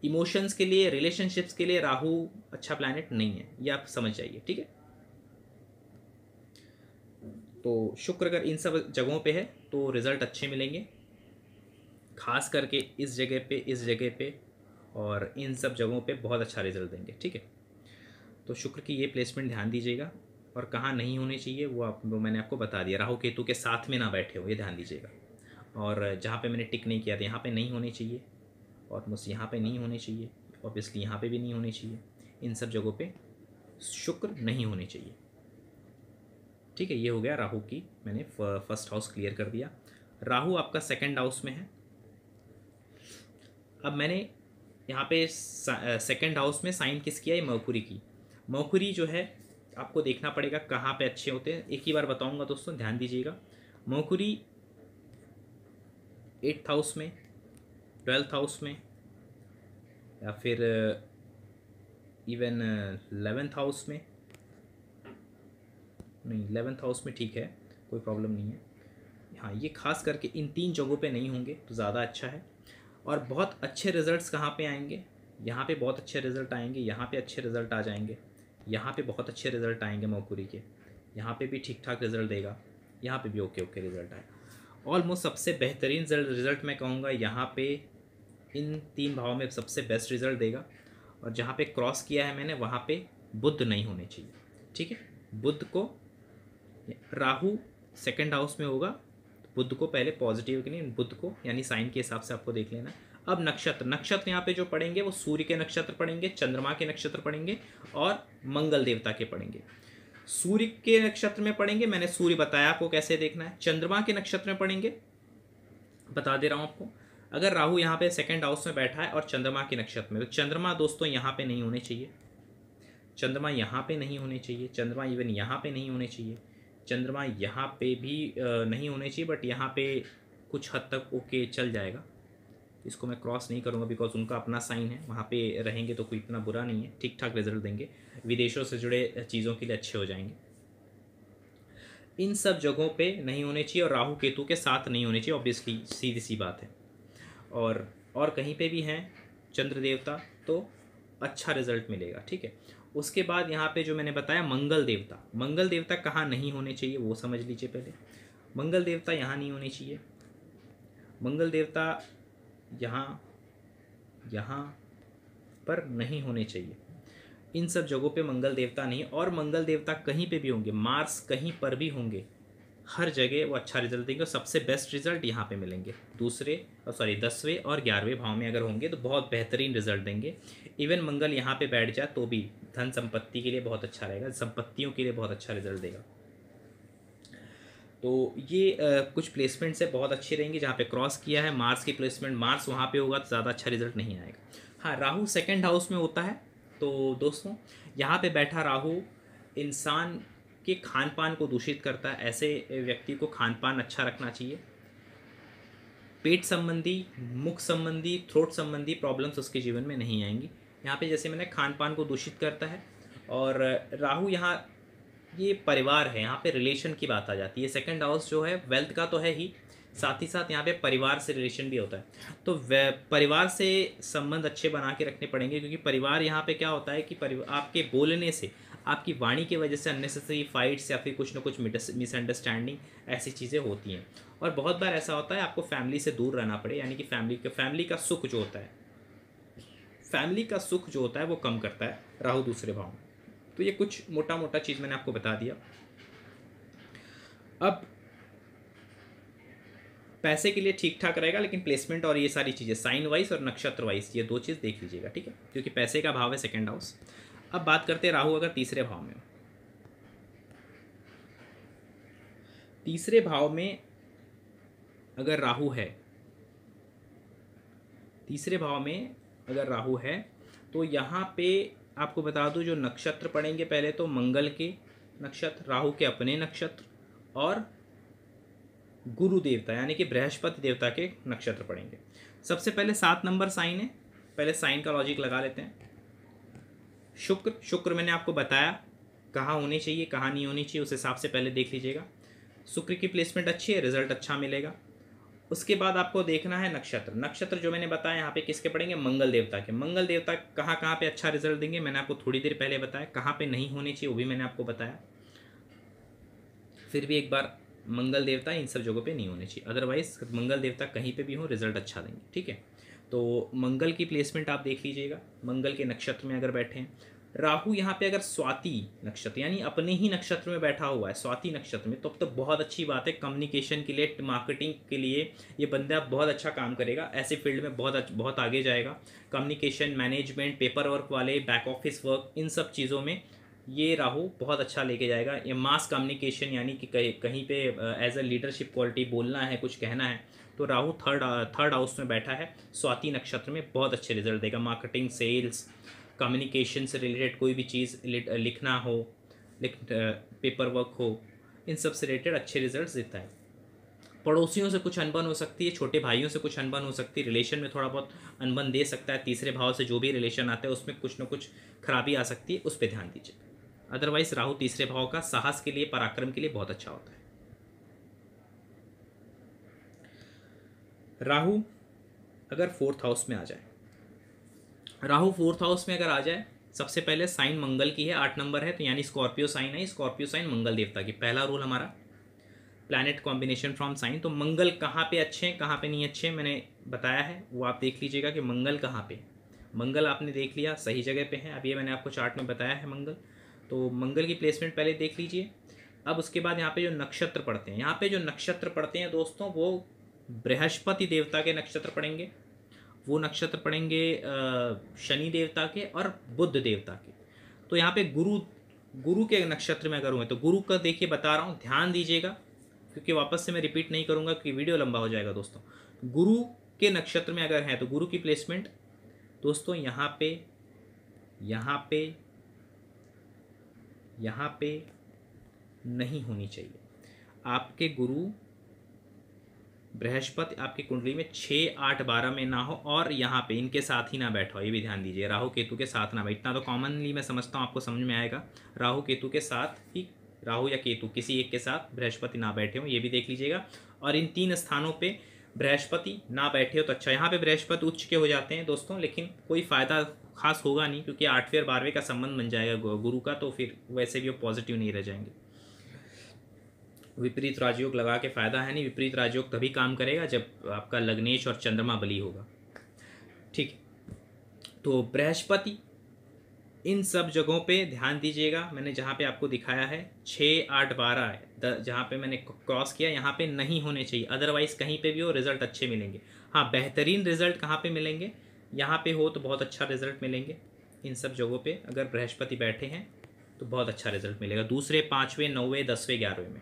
इमोशंस के लिए रिलेशनशिप्स के लिए राहु अच्छा प्लानट नहीं है ये आप समझ जाइए ठीक है तो शुक्र अगर इन सब जगहों पे है तो रिज़ल्ट अच्छे मिलेंगे खास करके इस जगह पे इस जगह पे और इन सब जगहों पे बहुत अच्छा रिज़ल्ट देंगे ठीक है तो शुक्र की ये प्लेसमेंट ध्यान दीजिएगा और कहाँ नहीं होने चाहिए वो आप वो मैंने आपको बता दिया राहु केतु के साथ में ना बैठे हो ये ध्यान दीजिएगा और जहाँ पे मैंने टिक नहीं किया था यहाँ पे नहीं होने चाहिए और मुझसे यहाँ पे नहीं होने चाहिए ऑब्वियसली यहाँ पे भी नहीं होने चाहिए इन सब जगहों पे शुक्र नहीं होने चाहिए ठीक है ये हो गया राहु की मैंने फर्स्ट हाउस क्लियर कर दिया राहु आपका सेकेंड हाउस में है अब मैंने यहाँ पे सेकेंड हाउस में साइन किस किया है मौकुरी की मौकुरी जो है आपको देखना पड़ेगा कहाँ पे अच्छे होते हैं एक ही बार बताऊंगा दोस्तों ध्यान दीजिएगा मोकुरी एट्थ हाउस में ट्वेल्थ हाउस में या फिर इवन एलेवेंथ हाउस में नहीं एलेवेंथ हाउस में ठीक है कोई प्रॉब्लम नहीं है हाँ ये खास करके इन तीन जगहों पे नहीं होंगे तो ज़्यादा अच्छा है और बहुत अच्छे रिजल्ट्स कहाँ पे आएंगे यहाँ पे बहुत अच्छे रिजल्ट आएंगे यहाँ पे अच्छे रिजल्ट आ जाएंगे यहाँ पे बहुत अच्छे रिजल्ट आएंगे मोकूरी के यहाँ पे भी ठीक ठाक रिजल्ट देगा यहाँ पे भी ओके ओके रिजल्ट आएगा ऑलमोस्ट सबसे बेहतरीन रिजल्ट मैं कहूँगा यहाँ पे इन तीन भावों में सबसे बेस्ट रिजल्ट देगा और जहाँ पे क्रॉस किया है मैंने वहाँ पे बुद्ध नहीं होने चाहिए ठीक है बुद्ध को राहु सेकंड हाउस में होगा बुद्ध को पहले पॉजिटिव के लिए बुद्ध को यानी साइन के हिसाब से आपको देख लेना अब नक्षत्र नक्षत्र यहाँ पे जो पढ़ेंगे वो सूर्य के नक्षत्र पढ़ेंगे चंद्रमा के नक्षत्र पढ़ेंगे और मंगल देवता के पढ़ेंगे सूर्य के नक्षत्र में पढ़ेंगे मैंने सूर्य बताया आपको कैसे देखना है चंद्रमा के नक्षत्र में पढ़ेंगे बता दे रहा हूँ आपको अगर राहु यहाँ पे सेकेंड हाउस में बैठा है और चंद्रमा के नक्षत्र में तो चंद्रमा दोस्तों यहाँ पे नहीं होने चाहिए चंद्रमा यहाँ पे नहीं होने चाहिए चंद्रमा इवन यहाँ पे नहीं होने चाहिए चंद्रमा यहाँ पे भी नहीं होने चाहिए बट यहाँ पे कुछ हद तक ओके चल जाएगा इसको मैं क्रॉस नहीं करूँगा बिकॉज उनका अपना साइन है वहाँ पे रहेंगे तो कोई इतना बुरा नहीं है ठीक ठाक रिजल्ट देंगे विदेशों से जुड़े चीज़ों के लिए अच्छे हो जाएंगे इन सब जगहों पे नहीं होने चाहिए और राहु केतु के साथ नहीं होने चाहिए ऑब्वियसली सीधी सी बात है और और कहीं पे भी हैं चंद्र देवता तो अच्छा रिजल्ट मिलेगा ठीक है उसके बाद यहाँ पे जो मैंने बताया मंगल देवता मंगल देवता कहाँ नहीं होने चाहिए वो समझ लीजिए पहले मंगल देवता यहाँ नहीं होने चाहिए मंगल देवता यहाँ यहाँ पर नहीं होने चाहिए इन सब जगहों पे मंगल देवता नहीं और मंगल देवता कहीं पे भी होंगे मार्स कहीं पर भी होंगे हर जगह वो अच्छा रिजल्ट देंगे और सबसे बेस्ट रिजल्ट यहाँ पे मिलेंगे दूसरे और सॉरी दसवें और ग्यारहवें भाव में अगर होंगे तो बहुत बेहतरीन रिजल्ट देंगे इवन मंगल यहाँ पे बैठ जाए तो भी धन संपत्ति के लिए बहुत अच्छा रहेगा संपत्तियों के लिए बहुत अच्छा रिजल्ट देगा तो ये आ, कुछ प्लेसमेंट्स है बहुत अच्छी रहेंगी जहाँ पे क्रॉस किया है मार्स की प्लेसमेंट मार्स वहाँ पे होगा तो ज़्यादा अच्छा रिजल्ट नहीं आएगा हाँ राहु सेकंड हाउस में होता है तो दोस्तों यहाँ पे बैठा राहु इंसान के खान पान को दूषित करता है ऐसे व्यक्ति को खान पान अच्छा रखना चाहिए पेट संबंधी मुख संबंधी थ्रोट संबंधी प्रॉब्लम्स उसके जीवन में नहीं आएंगी यहाँ पर जैसे मैंने खान पान को दूषित करता है और राहू यहाँ ये परिवार है यहाँ पे रिलेशन की बात आ जाती है सेकंड हाउस जो है वेल्थ का तो है ही साथ ही साथ यहाँ पे परिवार से रिलेशन भी होता है तो परिवार से संबंध अच्छे बना के रखने पड़ेंगे क्योंकि परिवार यहाँ पे क्या होता है कि आपके बोलने से आपकी वाणी की वजह से अननेसेसरी फाइट्स या फिर कुछ ना कुछ मिसअंडरस्टैंडिंग ऐसी चीज़ें होती हैं और बहुत बार ऐसा होता है आपको फैमिली से दूर रहना पड़े यानी कि फैमिली का फैमिली का सुख जो होता है फैमिली का सुख जो होता है वो कम करता है राहु दूसरे भाव में तो ये कुछ मोटा मोटा चीज़ मैंने आपको बता दिया अब पैसे के लिए ठीक ठाक रहेगा लेकिन प्लेसमेंट और ये सारी चीज़ें साइन वाइज और नक्षत्र वाइज ये दो चीज़ देख लीजिएगा ठीक है क्योंकि पैसे का भाव है सेकेंड हाउस अब बात करते हैं राहु अगर तीसरे भाव में तीसरे भाव में अगर राहु है तीसरे भाव में अगर राहु है तो यहाँ पे आपको बता दूं जो नक्षत्र पढ़ेंगे पहले तो मंगल के नक्षत्र राहु के अपने नक्षत्र और गुरु देवता यानी कि बृहस्पति देवता के नक्षत्र पढ़ेंगे सबसे पहले सात नंबर साइन है पहले साइन का लॉजिक लगा लेते हैं शुक्र शुक्र मैंने आपको बताया कहाँ होने चाहिए कहाँ नहीं होनी चाहिए उस हिसाब से पहले देख लीजिएगा शुक्र की प्लेसमेंट अच्छी है रिजल्ट अच्छा मिलेगा उसके बाद आपको देखना है नक्षत्र नक्षत्र जो मैंने बताया यहाँ पे किसके पड़ेंगे मंगल देवता के मंगल देवता कहाँ कहाँ पे अच्छा रिजल्ट देंगे मैंने आपको थोड़ी देर पहले बताया कहाँ पे नहीं होने चाहिए वो भी मैंने आपको बताया फिर भी एक बार मंगल देवता इन सब जगहों पे नहीं होने चाहिए अदरवाइज मंगल देवता कहीं पर भी हो रिजल्ट अच्छा देंगे ठीक है तो मंगल की प्लेसमेंट आप देख लीजिएगा मंगल के नक्षत्र में अगर बैठे हैं राहु यहाँ पे अगर स्वाति नक्षत्र यानी अपने ही नक्षत्र में बैठा हुआ है स्वाति नक्षत्र में तो अब तो बहुत अच्छी बात है कम्युनिकेशन के लिए मार्केटिंग के लिए ये बंदा बहुत अच्छा काम करेगा ऐसे फील्ड में बहुत बहुत आगे जाएगा कम्युनिकेशन मैनेजमेंट पेपर वर्क वाले बैक ऑफिस वर्क इन सब चीज़ों में ये राहु बहुत अच्छा लेके जाएगा ये मास कम्युनिकेशन यानी कि कहीं कहीं पे एज अ लीडरशिप क्वालिटी बोलना है कुछ कहना है तो राहु थर्ड थर्ड हाउस में बैठा है स्वाति नक्षत्र में बहुत अच्छे रिजल्ट देगा मार्केटिंग सेल्स कम्युनिकेशन से रिलेटेड कोई भी चीज़ लिखना हो लिख पेपर वर्क हो इन सब से रिलेटेड अच्छे रिजल्ट देता है पड़ोसियों से कुछ अनबन हो सकती है छोटे भाइयों से कुछ अनबन हो सकती है रिलेशन में थोड़ा बहुत अनबन दे सकता है तीसरे भाव से जो भी रिलेशन आता है उसमें कुछ ना कुछ खराबी आ सकती है उस पर ध्यान दीजिए अदरवाइज राहु तीसरे भाव का साहस के लिए पराक्रम के लिए बहुत अच्छा होता है राहु अगर फोर्थ हाउस में आ जाए राहु फोर्थ हाउस में अगर आ जाए सबसे पहले साइन मंगल की है आठ नंबर है तो यानी स्कॉर्पियो साइन है स्कॉर्पियो साइन मंगल देवता की पहला रूल हमारा प्लानट कॉम्बिनेशन फ्रॉम साइन तो मंगल कहाँ पे अच्छे हैं कहाँ पे नहीं अच्छे हैं मैंने बताया है वो आप देख लीजिएगा कि मंगल कहाँ पे मंगल आपने देख लिया सही जगह पे है अब ये मैंने आपको चार्ट में बताया है मंगल तो मंगल की प्लेसमेंट पहले देख लीजिए अब उसके बाद यहाँ पे जो नक्षत्र पढ़ते हैं यहाँ पे जो नक्षत्र पढ़ते हैं दोस्तों वो बृहस्पति देवता के नक्षत्र पढ़ेंगे वो नक्षत्र पड़ेंगे शनि देवता के और बुद्ध देवता के तो यहाँ पे गुरु गुरु के नक्षत्र में अगर हुए तो गुरु का देखिए बता रहा हूँ ध्यान दीजिएगा क्योंकि वापस से मैं रिपीट नहीं करूँगा क्योंकि वीडियो लंबा हो जाएगा दोस्तों गुरु के नक्षत्र में अगर हैं तो गुरु की प्लेसमेंट दोस्तों यहाँ पे यहाँ पे यहाँ पे नहीं होनी चाहिए आपके गुरु बृहस्पति आपकी कुंडली में छः आठ बारह में ना हो और यहाँ पे इनके साथ ही ना बैठो ये भी ध्यान दीजिए राहु केतु के साथ ना बैठ इतना तो कॉमनली मैं समझता हूँ आपको समझ में आएगा राहु केतु के साथ ही राहु या केतु किसी एक के साथ बृहस्पति ना बैठे हो ये भी देख लीजिएगा और इन तीन स्थानों पर बृहस्पति ना बैठे हो तो अच्छा यहाँ पर बृहस्पति उच्च के हो जाते हैं दोस्तों लेकिन कोई फ़ायदा खास होगा नहीं क्योंकि आठवें और बारहवें का संबंध बन जाएगा गुरु का तो फिर वैसे भी वो पॉजिटिव नहीं रह जाएंगे विपरीत राजयोग लगा के फ़ायदा है नहीं विपरीत राजयोग तभी काम करेगा जब आपका लग्नेश और चंद्रमा बली होगा ठीक तो बृहस्पति इन सब जगहों पे ध्यान दीजिएगा मैंने जहाँ पे आपको दिखाया है छः आठ बारह है जहाँ पे मैंने क्रॉस किया यहाँ पे नहीं होने चाहिए अदरवाइज़ कहीं पे भी हो रिज़ल्ट अच्छे मिलेंगे हाँ बेहतरीन रिज़ल्ट कहाँ पे मिलेंगे यहाँ पे हो तो बहुत अच्छा रिज़ल्ट मिलेंगे इन सब जगहों पे अगर बृहस्पति बैठे हैं तो बहुत अच्छा रिज़ल्ट मिलेगा दूसरे पाँचवें नौवें दसवें ग्यारहवें में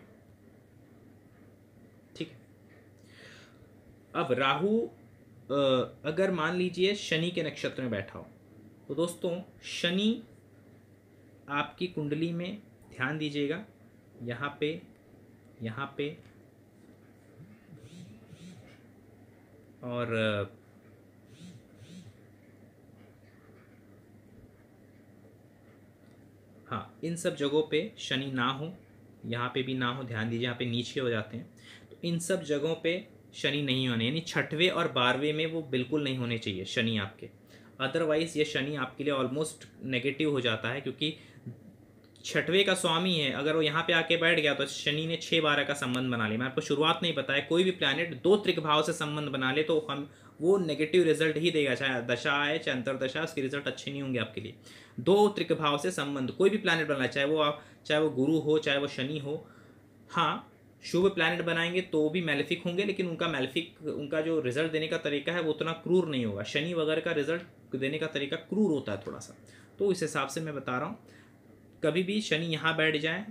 अब राहु अगर मान लीजिए शनि के नक्षत्र में बैठा हो तो दोस्तों शनि आपकी कुंडली में ध्यान दीजिएगा यहाँ पे यहाँ पे और हाँ इन सब जगहों पे शनि ना हो यहाँ पे भी ना हो ध्यान दीजिए यहाँ पे नीचे हो जाते हैं तो इन सब जगहों पे शनि नहीं होने यानी छठवें और बारहवें में वो बिल्कुल नहीं होने चाहिए शनि आपके अदरवाइज़ ये शनि आपके लिए ऑलमोस्ट नेगेटिव हो जाता है क्योंकि छठवें का स्वामी है अगर वो यहाँ पे आके बैठ गया तो शनि ने छः बारह का संबंध बना लिया मैं आपको शुरुआत नहीं बताया कोई भी प्लानट दो त्रिकभाव से संबंध बना ले तो हम वो नेगेटिव रिजल्ट ही देगा चाहे दशा आए चाहे अंतरदशा उसके रिजल्ट अच्छे नहीं होंगे आपके लिए दो त्रिक भाव से संबंध कोई भी प्लानट बना चाहे वो आप चाहे वो गुरु हो चाहे वो शनि हो हाँ शुभ प्लानट बनाएंगे तो भी मेलेफिक होंगे लेकिन उनका मेलेफिक उनका जो रिजल्ट देने का तरीका है वो उतना क्रूर नहीं होगा शनि वगैरह का रिजल्ट देने का तरीका क्रूर होता है थोड़ा सा तो इस हिसाब से मैं बता रहा हूँ कभी भी शनि यहाँ बैठ जाए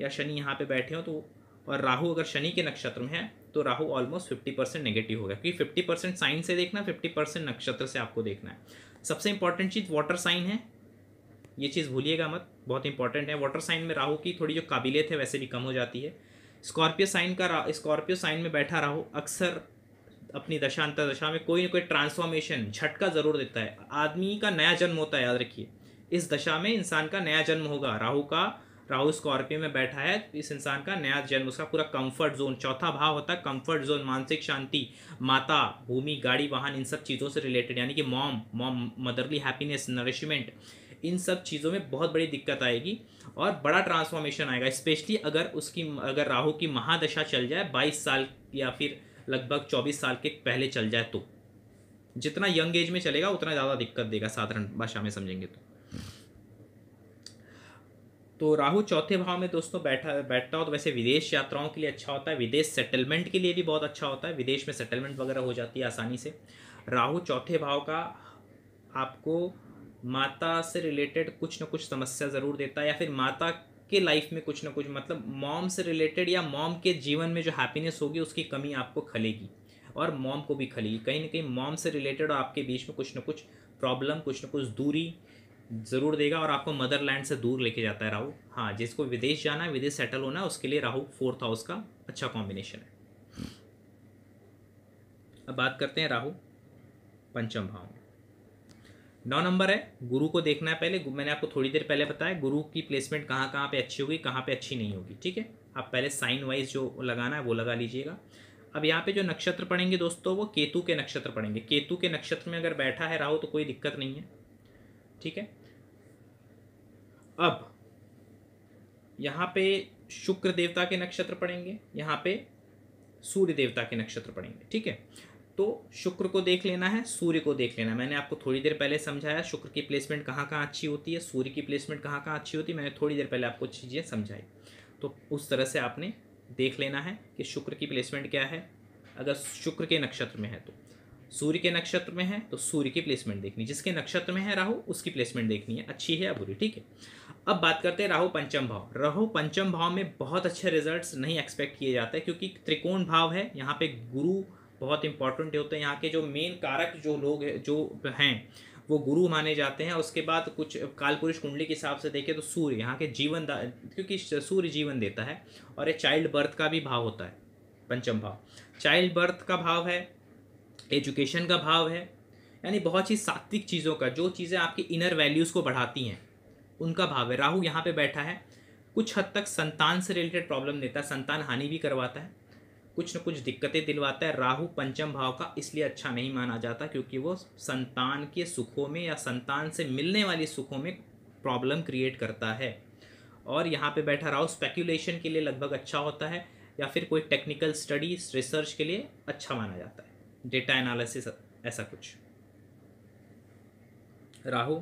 या शनि यहाँ पे बैठे हो तो और राहु अगर शनि के नक्षत्र में है तो Rahu almost fifty percent negative होगा क्योंकि फिफ्टी परसेंट साइन से देखना फिफ्टी परसेंट नक्षत्र से आपको देखना है सबसे इंपॉर्टेंट चीज़ वाटर साइन है ये चीज़ भूलिएगा मत बहुत इंपॉर्टेंट है वाटर साइन में राहु की थोड़ी जो काबिलियत है वैसे भी कम हो जाती है स्कॉर्पियो साइन का स्कॉर्पियो साइन में बैठा राहु अक्सर अपनी दशा दशा में कोई ना कोई ट्रांसफॉर्मेशन झटका ज़रूर देता है आदमी का नया जन्म होता है याद रखिए इस दशा में इंसान का नया जन्म होगा राहु का राहु स्कॉर्पियो में बैठा है इस इंसान का नया जन्म उसका पूरा कंफर्ट जोन चौथा भाव होता है कंफर्ट जोन मानसिक शांति माता भूमि गाड़ी वाहन इन सब चीज़ों से रिलेटेड यानी कि mom mom motherly happiness nourishment इन सब चीज़ों में बहुत बड़ी दिक्कत आएगी और बड़ा ट्रांसफॉर्मेशन आएगा स्पेशली अगर उसकी अगर राहु की महादशा चल जाए बाईस साल या फिर लगभग चौबीस साल के पहले चल जाए तो जितना यंग एज में चलेगा उतना ज़्यादा दिक्कत देगा साधारण भाषा में समझेंगे तो तो राहु चौथे भाव में दोस्तों बैठा बैठता हो तो वैसे विदेश यात्राओं के लिए अच्छा होता है विदेश सेटलमेंट के लिए भी बहुत अच्छा होता है विदेश में सेटलमेंट वगैरह हो जाती है आसानी से राहु चौथे भाव का आपको माता से रिलेटेड कुछ ना कुछ समस्या ज़रूर देता है या फिर माता के लाइफ में कुछ ना कुछ मतलब मॉम से रिलेटेड या मॉम के जीवन में जो हैप्पीनेस होगी उसकी कमी आपको खलेगी और मॉम को भी खलेगी कहीं ना कहीं मॉम से रिलेटेड और आपके बीच में कुछ ना कुछ प्रॉब्लम कुछ ना कुछ दूरी ज़रूर देगा और आपको मदरलैंड से दूर लेके जाता है राहु हाँ जिसको विदेश जाना है विदेश सेटल होना है उसके लिए राहु फोर्थ हाउस का अच्छा कॉम्बिनेशन है अब बात करते हैं राहु पंचम भाव में नौ नंबर है गुरु को देखना है पहले मैंने आपको थोड़ी देर पहले बताया गुरु की प्लेसमेंट कहाँ कहाँ पे अच्छी होगी कहाँ पे अच्छी नहीं होगी ठीक है आप पहले साइन वाइज जो लगाना है वो लगा लीजिएगा अब यहाँ पे जो नक्षत्र पढ़ेंगे दोस्तों वो केतु के नक्षत्र पढ़ेंगे केतु के नक्षत्र में अगर बैठा है राहु तो कोई दिक्कत नहीं है ठीक है अब यहाँ पे शुक्र देवता के नक्षत्र पढ़ेंगे यहाँ पे सूर्य देवता के नक्षत्र पढ़ेंगे ठीक है तो शुक्र को देख लेना है सूर्य को देख लेना है मैंने आपको थोड़ी देर पहले समझाया शुक्र की प्लेसमेंट कहाँ कहाँ अच्छी होती है सूर्य की प्लेसमेंट कहाँ कहाँ अच्छी होती है मैंने थोड़ी देर पहले आपको चीज़ें समझाई तो उस तरह से आपने देख लेना है कि शुक्र की प्लेसमेंट क्या है अगर शुक्र के नक्षत्र में है तो सूर्य के नक्षत्र में है तो सूर्य की प्लेसमेंट देखनी जिसके नक्षत्र में है राहु उसकी प्लेसमेंट देखनी है अच्छी है या बुरी ठीक है अब बात करते हैं राहु पंचम भाव राहु पंचम भाव में बहुत अच्छे रिजल्ट्स नहीं एक्सपेक्ट किए जाते क्योंकि त्रिकोण भाव है यहाँ पे गुरु बहुत इंपॉर्टेंट होते हैं यहाँ के जो मेन कारक जो लोग जो हैं वो गुरु माने जाते हैं उसके बाद कुछ कालपुरुष कुंडली के हिसाब से देखें तो सूर्य यहाँ के जीवन क्योंकि सूर्य जीवन देता है और ये चाइल्ड बर्थ का भी भाव होता है पंचम भाव चाइल्ड बर्थ का भाव है एजुकेशन का भाव है यानी बहुत सी सात्विक चीज़ों का जो चीज़ें आपकी इनर वैल्यूज़ को बढ़ाती हैं उनका भाव है राहु यहाँ पे बैठा है कुछ हद तक संतान से रिलेटेड प्रॉब्लम देता है संतान हानि भी करवाता है कुछ न कुछ दिक्कतें दिलवाता है राहु पंचम भाव का इसलिए अच्छा नहीं माना जाता क्योंकि वो संतान के सुखों में या संतान से मिलने वाले सुखों में प्रॉब्लम क्रिएट करता है और यहाँ पे बैठा राहु स्पेक्यूलेशन के लिए लगभग अच्छा होता है या फिर कोई टेक्निकल स्टडी रिसर्च के लिए अच्छा माना जाता है डेटा एनालिसिस ऐसा कुछ राहु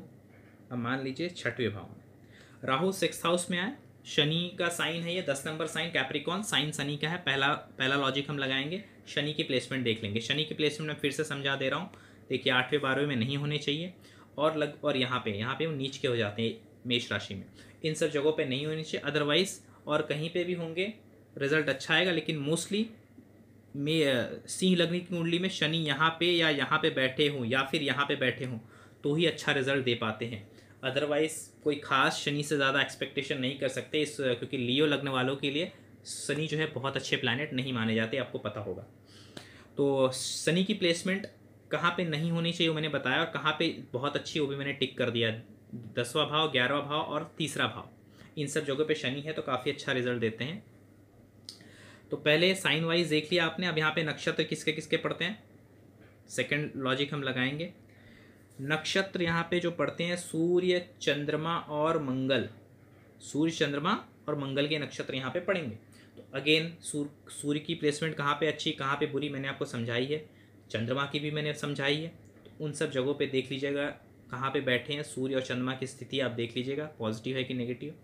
अब मान लीजिए छठवें भाव में राहु सिक्स हाउस में आए शनि का साइन है ये दस number sign Capricorn sign Shani का है पहला पहला लॉजिक हम लगाएंगे शनि की प्लेसमेंट देख लेंगे शनि की प्लेसमेंट मैं फिर से समझा दे रहा हूँ देखिए आठवें बारहवें में नहीं होने चाहिए और लग और यहाँ पे यहाँ पे वो नीच के हो जाते हैं मेष राशि में इन सब जगहों पे नहीं होने चाहिए अदरवाइज़ और कहीं पे भी होंगे रिजल्ट अच्छा आएगा लेकिन मोस्टली मे सिंह लग्न की कुंडली में शनि यहाँ पे या यहाँ पे बैठे हों या फिर यहाँ पे बैठे हों तो ही अच्छा रिजल्ट दे पाते हैं अदरवाइज़ कोई ख़ास शनि से ज़्यादा एक्सपेक्टेशन नहीं कर सकते इस क्योंकि लियो लगने वालों के लिए शनि जो है बहुत अच्छे प्लानट नहीं माने जाते आपको पता होगा तो शनि की प्लेसमेंट कहाँ पे नहीं होनी चाहिए वो मैंने बताया और कहाँ पे बहुत अच्छी वो भी मैंने टिक कर दिया दसवा भाव ग्यारहवा भाव और तीसरा भाव इन सब जगहों पे शनि है तो काफ़ी अच्छा रिजल्ट देते हैं तो पहले साइन वाइज देख लिया आपने अब यहाँ पे नक्षत्र किसके किसके पड़ते हैं सेकंड लॉजिक हम लगाएंगे नक्षत्र यहाँ पे जो पढ़ते हैं सूर्य चंद्रमा और मंगल सूर्य चंद्रमा और मंगल के नक्षत्र यहाँ पे पढ़ेंगे तो अगेन सूर्य सूर्य की प्लेसमेंट कहाँ पे अच्छी कहाँ पे बुरी मैंने आपको समझाई है चंद्रमा की भी मैंने समझाई है तो उन सब जगहों पे देख लीजिएगा कहाँ पे बैठे हैं सूर्य और चंद्रमा की स्थिति आप देख लीजिएगा पॉजिटिव है कि नेगेटिव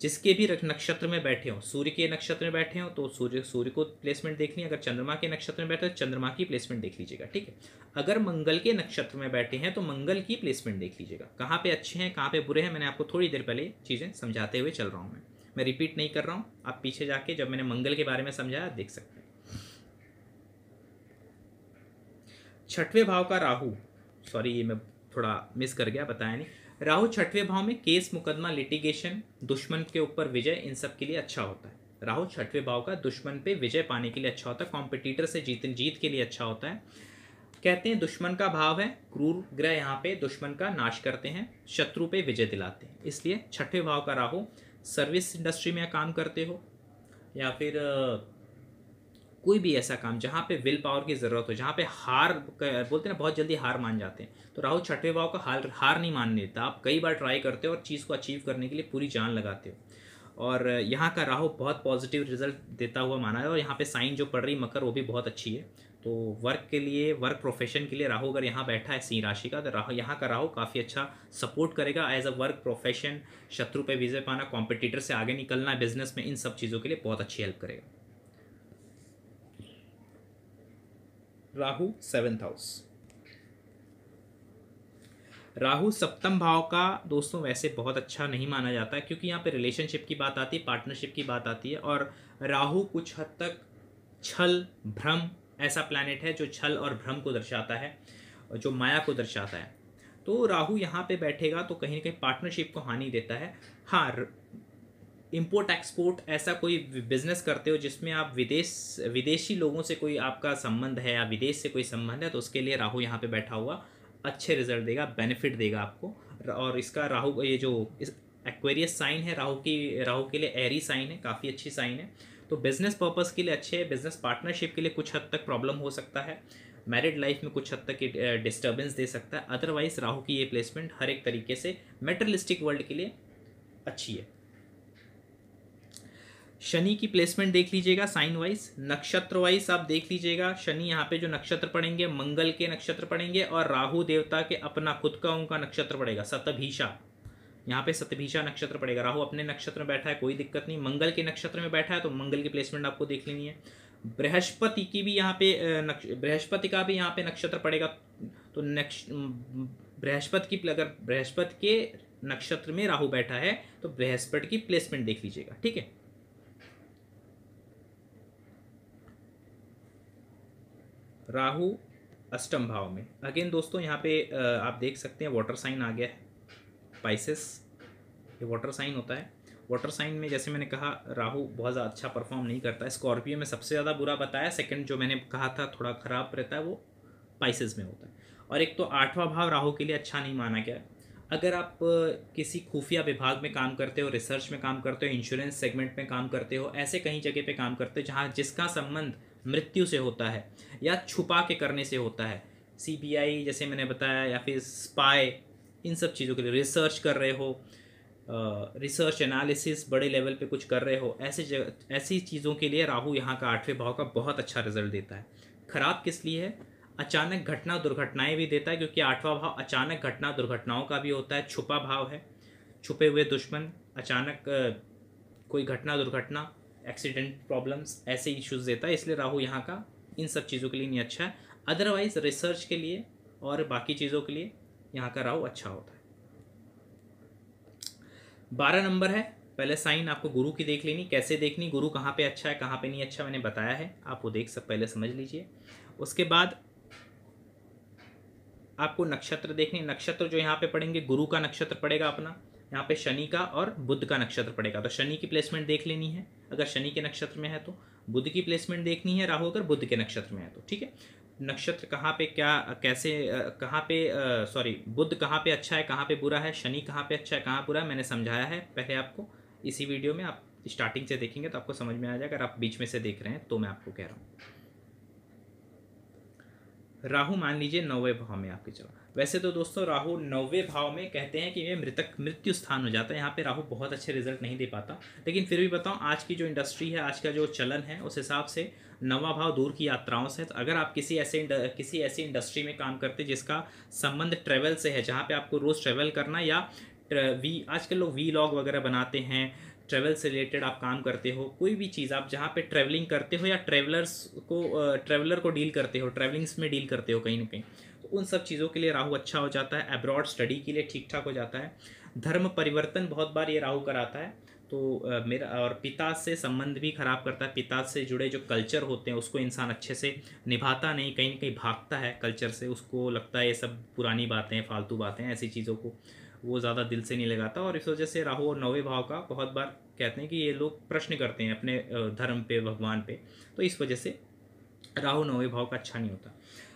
जिसके भी नक्षत्र में बैठे हों सूर्य के नक्षत्र में बैठे हों तो सूर्य सूर्य को प्लेसमेंट देख लें अगर चंद्रमा के नक्षत्र में बैठे तो चंद्रमा की प्लेसमेंट देख लीजिएगा ठीक है अगर मंगल के नक्षत्र में बैठे हैं तो मंगल की प्लेसमेंट देख लीजिएगा कहाँ पे अच्छे हैं कहाँ पे बुरे हैं मैंने आपको थोड़ी देर पहले चीज़ें समझाते हुए चल रहा हूँ मैं मैं रिपीट नहीं कर रहा हूँ आप पीछे जाके जब मैंने मंगल के बारे में समझाया देख सकते हैं छठवें भाव का राहु सॉरी ये मैं थोड़ा मिस कर गया बताया नहीं राहु छठवें भाव में केस मुकदमा लिटिगेशन दुश्मन के ऊपर विजय इन सब के लिए अच्छा होता है राहु छठवें भाव का दुश्मन पे विजय पाने के लिए अच्छा होता है कॉम्पिटिटर से जीत जीत के लिए अच्छा होता है कहते हैं दुश्मन का भाव है क्रूर ग्रह यहाँ पे दुश्मन का नाश करते हैं शत्रु पे विजय दिलाते हैं इसलिए छठवें भाव का राहु सर्विस इंडस्ट्री में काम करते हो या फिर कोई भी ऐसा काम जहाँ पे विल पावर की ज़रूरत हो जहाँ पे हार बोलते हैं ना बहुत जल्दी हार मान जाते हैं तो राहु छठवें भाव का हार हार नहीं मान देता आप कई बार ट्राई करते हो और चीज़ को अचीव करने के लिए पूरी जान लगाते हो और यहाँ का राहु बहुत पॉजिटिव रिजल्ट देता हुआ माना है और यहाँ पे साइन जो पड़ रही मकर वो भी बहुत अच्छी है तो वर्क के लिए वर्क प्रोफेशन के लिए राहु अगर यहाँ बैठा है सिंह राशि का तो राहु यहाँ का राहु काफ़ी अच्छा सपोर्ट करेगा एज अ वर्क प्रोफेशन शत्रु पे विजय पाना कॉम्पिटिटर से आगे निकलना बिजनेस में इन सब चीज़ों के लिए बहुत अच्छी हेल्प करेगा राहु सेवेंथ हाउस राहु सप्तम भाव का दोस्तों वैसे बहुत अच्छा नहीं माना जाता है क्योंकि यहाँ पे रिलेशनशिप की बात आती है पार्टनरशिप की बात आती है और राहु कुछ हद तक छल भ्रम ऐसा प्लानट है जो छल और भ्रम को दर्शाता है जो माया को दर्शाता है तो राहु यहाँ पे बैठेगा तो कहीं ना कहीं पार्टनरशिप को हानि देता है हाँ इम्पोर्ट एक्सपोर्ट ऐसा कोई बिजनेस करते हो जिसमें आप विदेश विदेशी लोगों से कोई आपका संबंध है या विदेश से कोई संबंध है तो उसके लिए राहु यहाँ पे बैठा हुआ अच्छे रिजल्ट देगा बेनिफिट देगा आपको और इसका राहु ये जो एक्वेरियस साइन है राहु की राहु के लिए एरी साइन है काफ़ी अच्छी साइन है तो बिज़नेस पर्पज़ के लिए अच्छे है बिज़नेस पार्टनरशिप के लिए कुछ हद तक प्रॉब्लम हो सकता है मैरिड लाइफ में कुछ हद तक डिस्टर्बेंस दे सकता है अदरवाइज राहू की ये प्लेसमेंट हर एक तरीके से मेटरलिस्टिक वर्ल्ड के लिए अच्छी है शनि की प्लेसमेंट देख लीजिएगा साइन वाइज नक्षत्र वाइज आप देख लीजिएगा शनि यहाँ पे जो नक्षत्र पड़ेंगे मंगल के नक्षत्र पड़ेंगे और राहु देवता के अपना खुद का उनका नक्षत्र पड़ेगा सतभीषा यहाँ पे सतभीषा नक्षत्र पड़ेगा राहु अपने नक्षत्र में बैठा है कोई दिक्कत नहीं मंगल के नक्षत्र में बैठा है तो मंगल की प्लेसमेंट आपको देख लेनी है बृहस्पति की भी यहाँ पे बृहस्पति का भी यहाँ पे नक्षत्र पड़ेगा तो नक्ष बृहस्पति की अगर बृहस्पति के नक्षत्र में राहु बैठा है तो बृहस्पति की प्लेसमेंट देख लीजिएगा ठीक है राहु अष्टम भाव में अगेन दोस्तों यहाँ पे आप देख सकते हैं वाटर साइन आ गया है पाइसिस ये वाटर साइन होता है वाटर साइन में जैसे मैंने कहा राहु बहुत ज़्यादा अच्छा परफॉर्म नहीं करता है स्कॉर्पियो में सबसे ज़्यादा बुरा बताया सेकंड जो मैंने कहा था थोड़ा ख़राब रहता है वो पाइसिस में होता है और एक तो आठवां भाव राहु के लिए अच्छा नहीं माना गया है अगर आप किसी खुफिया विभाग में काम करते हो रिसर्च में काम करते हो इंश्योरेंस सेगमेंट में काम करते हो ऐसे कहीं जगह पे काम करते हो जहाँ जिसका संबंध मृत्यु से होता है या छुपा के करने से होता है सीबीआई जैसे मैंने बताया या फिर स्पाई इन सब चीज़ों के लिए रिसर्च कर रहे हो रिसर्च uh, एनालिसिस बड़े लेवल पे कुछ कर रहे हो ऐसे जगह ऐसी चीज़ों के लिए राहु यहाँ का आठवें भाव का बहुत अच्छा रिजल्ट देता है खराब किस लिए है अचानक घटना दुर्घटनाएं भी देता है क्योंकि आठवां भाव अचानक घटना दुर्घटनाओं का भी होता है छुपा भाव है छुपे हुए दुश्मन अचानक कोई घटना दुर्घटना एक्सीडेंट प्रॉब्लम्स ऐसे इश्यूज देता है इसलिए राहु यहाँ का इन सब चीज़ों के लिए नहीं अच्छा है अदरवाइज़ रिसर्च के लिए और बाकी चीज़ों के लिए यहाँ का राहु अच्छा होता है बारह नंबर है पहले साइन आपको गुरु की देख लेनी कैसे देखनी गुरु कहाँ पे अच्छा है कहाँ पे नहीं अच्छा मैंने बताया है आप वो देख सब पहले समझ लीजिए उसके बाद आपको नक्षत्र देखने नक्षत्र जो यहाँ पे पड़ेंगे गुरु का नक्षत्र पड़ेगा अपना यहाँ पे शनि का और बुद्ध का नक्षत्र पड़ेगा तो शनि की प्लेसमेंट देख लेनी है अगर शनि के नक्षत्र में है तो बुद्ध की प्लेसमेंट देखनी है राहु अगर बुद्ध के नक्षत्र में है तो ठीक है नक्षत्र कहाँ पे क्या कैसे कहाँ पे सॉरी बुद्ध कहाँ पे अच्छा है कहाँ पे बुरा है शनि कहाँ पे अच्छा है कहाँ बुरा है मैंने समझाया है पहले आपको इसी वीडियो में आप स्टार्टिंग से देखेंगे तो आपको समझ में आ जाएगा अगर आप बीच में से देख रहे हैं तो मैं आपको कह रहा हूँ राहु मान लीजिए नौवे भाव में आपके चला वैसे तो दोस्तों राहु नौवे भाव में कहते हैं कि ये मृतक मृत्यु स्थान हो जाता है यहाँ पे राहु बहुत अच्छे रिजल्ट नहीं दे पाता लेकिन फिर भी बताऊँ आज की जो इंडस्ट्री है आज का जो चलन है उस हिसाब से नवा भाव दूर की यात्राओं से तो अगर आप किसी ऐसे किसी ऐसी इंडस्ट्री में काम करते जिसका संबंध ट्रैवल से है जहाँ पर आपको रोज़ ट्रैवल करना या वी आजकल लोग वी लॉग वगैरह बनाते हैं ट्रैवल से रिलेटेड आप काम करते हो कोई भी चीज़ आप जहाँ पे ट्रैवलिंग करते हो या ट्रैवलर्स को ट्रैवलर को डील करते हो ट्रैवलिंग्स में डील करते हो कहीं ना कहीं उन सब चीज़ों के लिए राहु अच्छा हो जाता है अब्रॉड स्टडी के लिए ठीक ठाक हो जाता है धर्म परिवर्तन बहुत बार ये राहु कराता है तो मेरा और पिता से संबंध भी खराब करता है पिता से जुड़े जो कल्चर होते हैं उसको इंसान अच्छे से निभाता नहीं कहीं ना कहीं भागता है कल्चर से उसको लगता है ये सब पुरानी बातें फालतू बातें ऐसी चीज़ों को वो ज़्यादा दिल से नहीं लगाता और इस वजह से राहु और नौवे भाव का बहुत बार कहते हैं कि ये लोग प्रश्न करते हैं अपने धर्म पे भगवान पे तो इस वजह से राहु नौवे भाव का अच्छा नहीं होता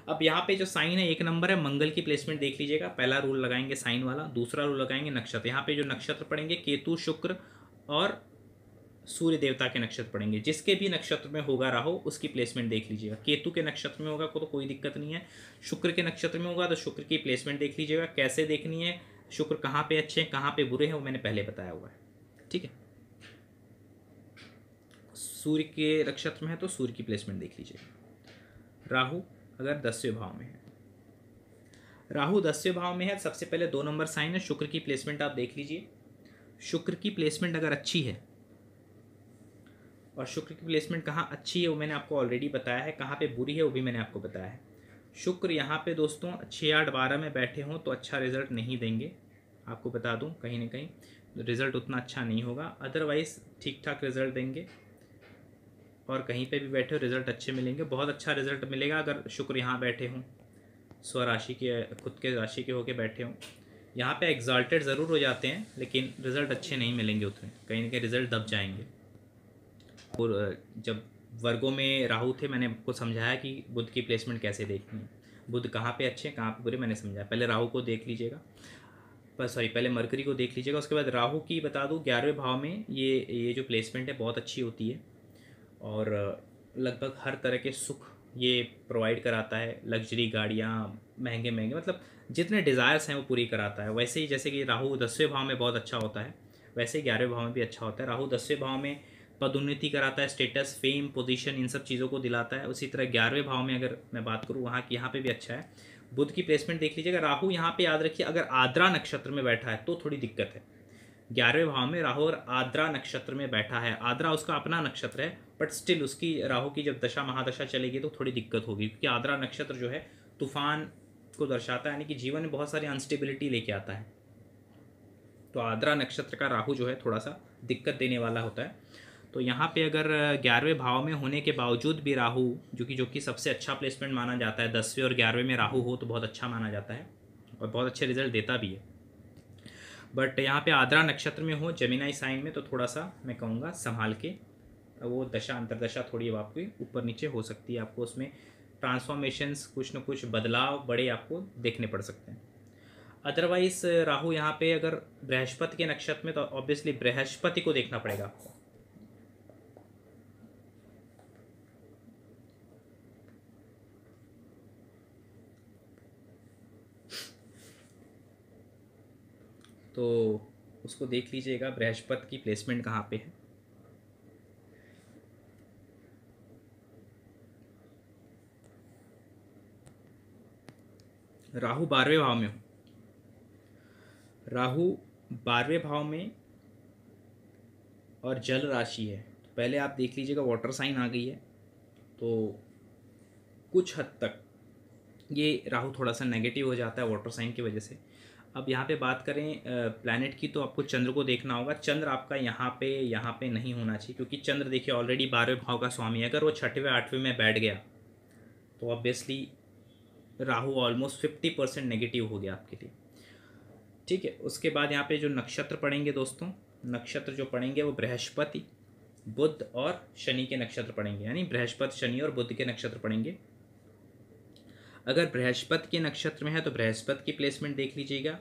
अब यहाँ पे जो साइन है एक नंबर है मंगल की प्लेसमेंट देख लीजिएगा पहला रूल लगाएंगे साइन वाला दूसरा रूल लगाएंगे नक्षत्र यहाँ पे जो नक्षत्र पढ़ेंगे केतु शुक्र और सूर्य देवता के नक्षत्र पड़ेंगे जिसके भी नक्षत्र में होगा राहु उसकी प्लेसमेंट देख लीजिएगा केतु के नक्षत्र में होगा को तो कोई दिक्कत नहीं है शुक्र के नक्षत्र में होगा तो शुक्र की प्लेसमेंट देख लीजिएगा कैसे देखनी है शुक्र कहाँ पे अच्छे हैं कहाँ पे बुरे हैं वो मैंने पहले बताया हुआ है ठीक है सूर्य के नक्षत्र में है तो सूर्य की प्लेसमेंट देख लीजिएगा राहु अगर दसवें भाव में है राहु दसवें भाव में है सबसे पहले दो नंबर साइन है शुक्र की प्लेसमेंट आप देख लीजिए शुक्र की प्लेसमेंट अगर अच्छी है और शुक्र की प्लेसमेंट कहाँ अच्छी है वो मैंने आपको ऑलरेडी बताया है कहाँ पे बुरी है वो भी मैंने आपको बताया है शुक्र यहाँ पे दोस्तों छः आठ बारह में बैठे हों तो अच्छा रिजल्ट नहीं देंगे आपको बता दूँ कहीं ना कहीं रिजल्ट उतना अच्छा नहीं होगा अदरवाइज़ ठीक ठाक रिजल्ट देंगे और कहीं पे भी बैठे हो रिज़ल्ट अच्छे मिलेंगे बहुत अच्छा रिज़ल्ट मिलेगा अगर शुक्र यहाँ बैठे हों स्व राशि के खुद के राशि के होके बैठे हों यहाँ पे एग्जाल्टेड ज़रूर हो जाते हैं लेकिन रिज़ल्ट अच्छे नहीं मिलेंगे उतने कहीं ना कहीं रिज़ल्ट दब जाएंगे और जब वर्गों में राहु थे मैंने आपको समझाया कि बुद्ध की प्लेसमेंट कैसे देखनी है बुध कहाँ पे अच्छे हैं कहाँ पे बुरे मैंने समझाया पहले राहु को देख लीजिएगा पर सॉरी पहले मरकरी को देख लीजिएगा उसके बाद राहु की बता दूँ ग्यारहवें भाव में ये ये जो प्लेसमेंट है बहुत अच्छी होती है और लगभग हर तरह के सुख ये प्रोवाइड कराता है लग्जरी गाड़ियाँ महंगे महंगे मतलब जितने डिज़ायर्स हैं वो पूरी कराता है वैसे ही जैसे कि राहु दसवें भाव में बहुत अच्छा होता है वैसे ग्यारहवें भाव में भी अच्छा होता है राहु दसवें भाव में पदोन्नति कराता है स्टेटस फेम पोजीशन इन सब चीज़ों को दिलाता है उसी तरह ग्यारहवें भाव में अगर मैं बात करूँ वहाँ की यहाँ पर भी अच्छा है बुद्ध की प्लेसमेंट देख लीजिएगा राहू यहाँ पर याद रखिए अगर आद्रा नक्षत्र में बैठा है तो थोड़ी दिक्कत है ग्यारहवें भाव में राहु और आद्रा नक्षत्र में बैठा है आद्रा उसका अपना नक्षत्र है बट स्टिल उसकी राहु की जब दशा महादशा चलेगी तो थोड़ी दिक्कत होगी क्योंकि आद्रा नक्षत्र जो है तूफान को दर्शाता है यानी कि जीवन में बहुत सारी अनस्टेबिलिटी लेके आता है तो आद्रा नक्षत्र का राहु जो है थोड़ा सा दिक्कत देने वाला होता है तो यहाँ पे अगर ग्यारहवें भाव में होने के बावजूद भी राहु जो कि जो कि सबसे अच्छा प्लेसमेंट माना जाता है दसवें और ग्यारहवें में राहु हो तो बहुत अच्छा माना जाता है और बहुत अच्छे रिजल्ट देता भी है बट यहाँ पे आद्रा नक्षत्र में हो जमीनाई साइन में तो थोड़ा सा मैं कहूँगा संभाल के वो दशा अंतरदशा थोड़ी अब आपकी ऊपर नीचे हो सकती है आपको उसमें ट्रांसफॉर्मेशंस कुछ ना कुछ बदलाव बड़े आपको देखने पड़ सकते हैं अदरवाइज राहु यहाँ पे अगर बृहस्पति के नक्षत्र में तो ऑब्वियसली बृहस्पति को देखना पड़ेगा आपको तो उसको देख लीजिएगा बृहस्पति की प्लेसमेंट कहाँ पे है राहु बारहवें भाव में हो राहु बारहवें भाव में और जल राशि है तो पहले आप देख लीजिएगा वाटर साइन आ गई है तो कुछ हद तक ये राहु थोड़ा सा नेगेटिव हो जाता है वाटर साइन की वजह से अब यहाँ पे बात करें प्लानट की तो आपको चंद्र को देखना होगा चंद्र आपका यहाँ पे यहाँ पे नहीं होना चाहिए क्योंकि चंद्र देखिए ऑलरेडी बारहवें भाव का स्वामी है अगर वो छठवें आठवें में बैठ गया तो obviously Rahu almost fifty percent negative हो गया आपके लिए ठीक है उसके बाद यहाँ पे जो नक्षत्र पढ़ेंगे दोस्तों नक्षत्र जो पढ़ेंगे वो बृहस्पति बुद्ध और शनि के नक्षत्र पढ़ेंगे यानी बृहस्पति शनि और बुद्ध के नक्षत्र पढ़ेंगे अगर बृहस्पति के नक्षत्र में है तो बृहस्पति की प्लेसमेंट देख लीजिएगा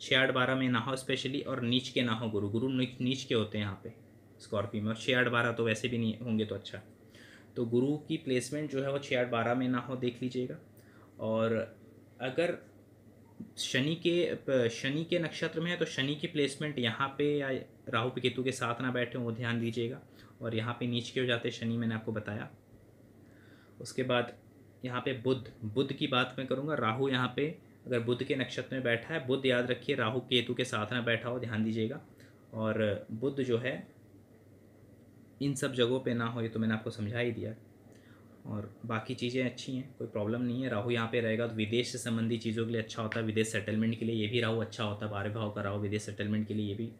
छः आठ बारह में ना हो स्पेशली और नीच के ना हो गुरु गुरु नीच के होते हैं यहाँ पे स्कॉर्पियो में और छः आठ बारह तो वैसे भी नहीं होंगे तो अच्छा तो गुरु की प्लेसमेंट जो है वो छः आठ बारह में ना हो देख लीजिएगा और अगर शनि के शनि के नक्षत्र में है तो शनि की प्लेसमेंट यहाँ पे या राहु पे केतु के साथ ना बैठे वो ध्यान दीजिएगा और यहाँ पे नीच के हो जाते शनि मैंने आपको बताया उसके बाद यहाँ पे बुध बुध की बात मैं करूँगा राहु यहाँ पे अगर बुध के नक्षत्र में बैठा है बुध याद रखिए राहु केतु के साथ ना बैठा हो ध्यान दीजिएगा और बुध जो है इन सब जगहों पे ना हो ये तो मैंने आपको समझा ही दिया और बाकी चीज़ें अच्छी हैं कोई प्रॉब्लम नहीं है राहु यहाँ पे रहेगा तो विदेश से संबंधी चीज़ों के लिए अच्छा होता है विदेश सेटलमेंट के लिए ये भी राहु अच्छा होता है बारह भाव का राहु विदेश सेटलमेंट के लिए ये भी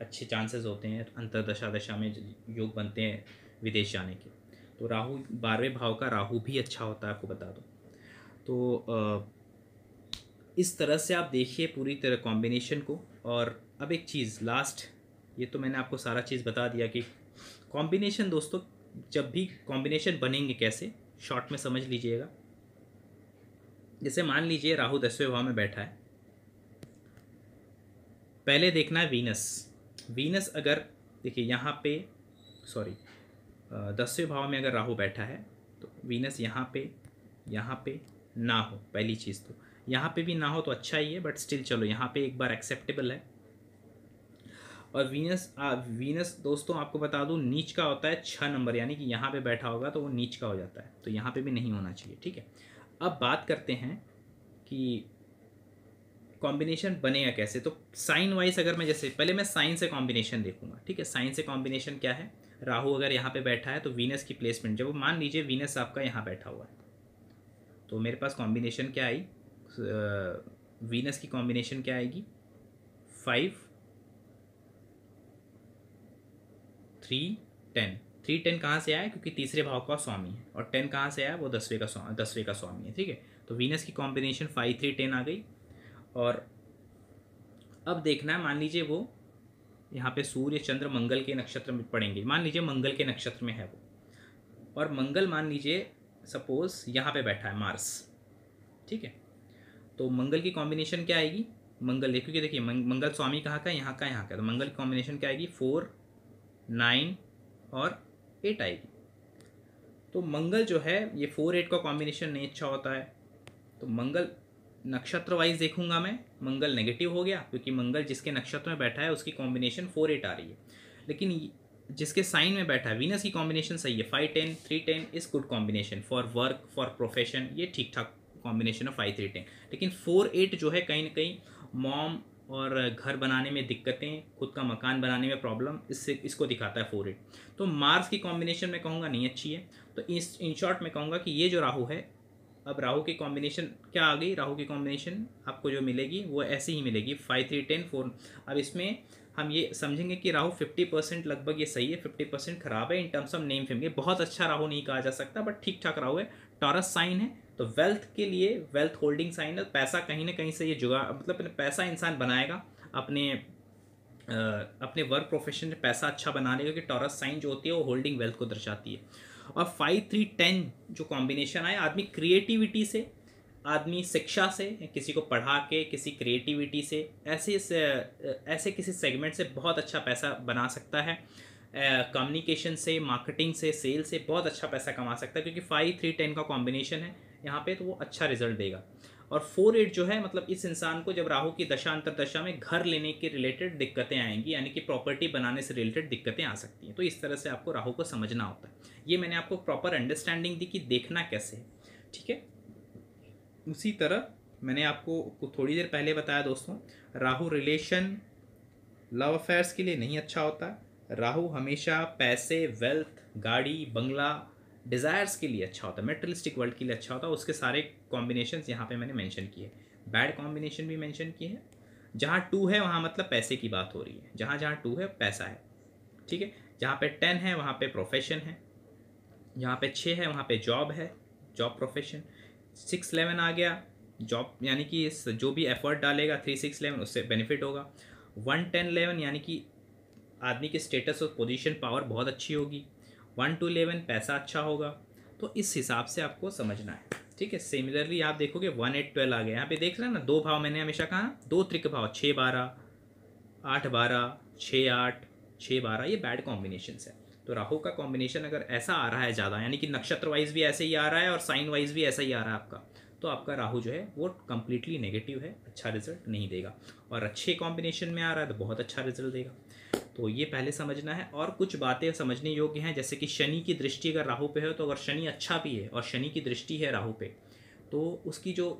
अच्छे चांसेस होते हैं अंतरदशा दशा में योग बनते हैं विदेश जाने के तो राहु बारहवें भाव का राहु भी अच्छा होता है आपको बता दो तो इस तरह से आप देखिए पूरी तरह कॉम्बिनेशन को और अब एक चीज़ लास्ट ये तो मैंने आपको सारा चीज़ बता दिया कि कॉम्बिनेशन दोस्तों जब भी कॉम्बिनेशन बनेंगे कैसे शॉर्ट में समझ लीजिएगा जैसे मान लीजिए राहु दसवें भाव में बैठा है पहले देखना है वीनस वीनस अगर देखिए यहाँ पे सॉरी दसवें भाव में अगर राहु बैठा है तो वीनस यहाँ पे यहाँ पे ना हो पहली चीज़ तो यहाँ पे भी ना हो तो अच्छा ही है बट स्टिल चलो यहाँ पे एक बार एक्सेप्टेबल है और वीनस आ, वीनस दोस्तों आपको बता दूं नीच का होता है छः नंबर यानी कि यहाँ पे बैठा होगा तो वो नीच का हो जाता है तो यहाँ पे भी नहीं होना चाहिए ठीक है अब बात करते हैं कि कॉम्बिनेशन बनेगा कैसे तो साइन वाइज अगर मैं जैसे पहले मैं साइन से कॉम्बिनेशन देखूंगा ठीक है साइन से कॉम्बिनेशन क्या है राहु अगर यहाँ पे बैठा है तो वीनस की प्लेसमेंट जब मान लीजिए वीनस आपका यहाँ बैठा हुआ है तो मेरे पास कॉम्बिनेशन क्या आई वीनस की कॉम्बिनेशन क्या आएगी five three ten three ten कहाँ से आया क्योंकि तीसरे भाव का स्वामी है और टेन कहाँ से आया वो दसवें का स्वामी दसवें का स्वामी है ठीक है तो वीनस की कॉम्बिनेशन फाइव थ्री टेन आ गई और अब देखना है मान लीजिए वो यहाँ पे सूर्य चंद्र मंगल के नक्षत्र में पड़ेंगे मान लीजिए मंगल के नक्षत्र में है वो और मंगल मान लीजिए सपोज़ यहाँ पे बैठा है मार्स ठीक है तो मंगल की कॉम्बिनेशन क्या आएगी मंगल क्योंकि देखिए मंगल स्वामी कहाँ का है यहाँ का यहाँ का तो मंगल की कॉम्बिनेशन क्या आएगी फोर नाइन और एट आएगी तो मंगल जो है ये फोर एट का कॉम्बिनेशन नहीं अच्छा होता है तो मंगल नक्षत्र वाइज देखूंगा मैं मंगल नेगेटिव हो गया क्योंकि मंगल जिसके नक्षत्र में बैठा है उसकी कॉम्बिनेशन फोर एट आ रही है लेकिन जिसके साइन में बैठा है वीनस की कॉम्बिनेशन सही है five ten three ten is good combination for work for profession ये ठीक ठाक कॉम्बिनेशन है फाइव थ्री टेन लेकिन फोर एट जो है कहीं ना कहीं मॉम और घर बनाने में दिक्कतें खुद का मकान बनाने में प्रॉब्लम इससे इसको दिखाता है फोर एट तो मार्स की कॉम्बिनेशन में कहूँगा नहीं अच्छी है तो इस इन शॉर्ट मैं कहूँगा कि ये जो राहु है अब राहु की कॉम्बिनेशन क्या आ गई राहु की कॉम्बिनेशन आपको जो मिलेगी वो ऐसी ही मिलेगी फाइव थ्री टेन फोर अब इसमें हम ये समझेंगे कि राहु फिफ्टी परसेंट लगभग ये सही है फिफ्टी परसेंट खराब है in terms of name fame ये बहुत अच्छा राहु नहीं कहा जा सकता बट ठीक ठाक राहु है टॉरस साइन है तो वेल्थ के लिए वेल्थ होल्डिंग साइन है पैसा कहीं ना कहीं से ये जुगा मतलब पैसा इंसान बनाएगा अपने आ, अपने वर्क प्रोफेशन में पैसा अच्छा बना लेगा क्योंकि टॉरस साइन जो होती है वो होल्डिंग वेल्थ को दर्शाती है और फाइव थ्री टेन जो कॉम्बिनेशन आए आदमी क्रिएटिविटी से आदमी शिक्षा से किसी को पढ़ा के किसी क्रिएटिविटी से ऐसे से, ऐसे किसी सेगमेंट से बहुत अच्छा पैसा बना सकता है कम्युनिकेशन से मार्केटिंग से सेल से बहुत अच्छा पैसा कमा सकता है क्योंकि फाइव थ्री टेन का कॉम्बिनेशन है यहाँ पे तो वो अच्छा रिजल्ट देगा और फोर एट जो है मतलब इस इंसान को जब राहु की दशा अंतरदशा में घर लेने के रिलेटेड दिक्कतें आएंगी यानी कि प्रॉपर्टी बनाने से रिलेटेड दिक्कतें आ सकती हैं तो इस तरह से आपको राहु को समझना होता है ये मैंने आपको प्रॉपर अंडरस्टैंडिंग दी कि देखना कैसे है ठीक है उसी तरह मैंने आपको थोड़ी देर पहले बताया दोस्तों राहु रिलेशन लव अफेयर्स के लिए नहीं अच्छा होता राहु हमेशा पैसे वेल्थ गाड़ी बंगला डिज़ायर्स के लिए अच्छा होता है मेटरलिस्टिक वर्ल्ड के लिए अच्छा होता है उसके सारे कॉम्बिनेशन यहाँ पे मैंने मैंशन किए बैड कॉम्बिनेशन भी मैंशन किए हैं जहाँ टू है वहाँ मतलब पैसे की बात हो रही है जहाँ जहाँ टू है पैसा है ठीक है जहाँ पे टेन है वहाँ पे प्रोफेशन है जहाँ पे छः है वहाँ पे जॉब है जॉब प्रोफेशन सिक्स लेवन आ गया जॉब यानी कि इस जो भी एफर्ट डालेगा थ्री सिक्स लेवन उससे बेनिफिट होगा वन टेन लेवन यानी कि आदमी के स्टेटस और पोजीशन पावर बहुत अच्छी होगी वन टू इलेवन पैसा अच्छा होगा तो इस हिसाब से आपको समझना है ठीक है सिमिलरली आप देखोगे वन एट ट्वेल्व आ गया यहाँ पे देख रहे हैं ना दो भाव मैंने हमेशा कहा दो त्रिक भाव छः बारह आठ बारह छः आठ छः बारह ये बैड कॉम्बिनेशन है तो राहु का कॉम्बिनेशन अगर ऐसा आ रहा है ज़्यादा यानी कि नक्षत्र वाइज भी ऐसे ही आ रहा है और साइन वाइज भी ऐसा ही आ रहा है आपका तो आपका राहु जो है वो कम्प्लीटली नेगेटिव है अच्छा रिजल्ट नहीं देगा और अच्छे कॉम्बिनेशन में आ रहा है तो बहुत अच्छा रिजल्ट देगा तो ये पहले समझना है और कुछ बातें समझने योग्य हैं जैसे कि शनि की दृष्टि अगर राहु पे है तो अगर शनि अच्छा भी है और शनि की दृष्टि है राहु पे तो उसकी जो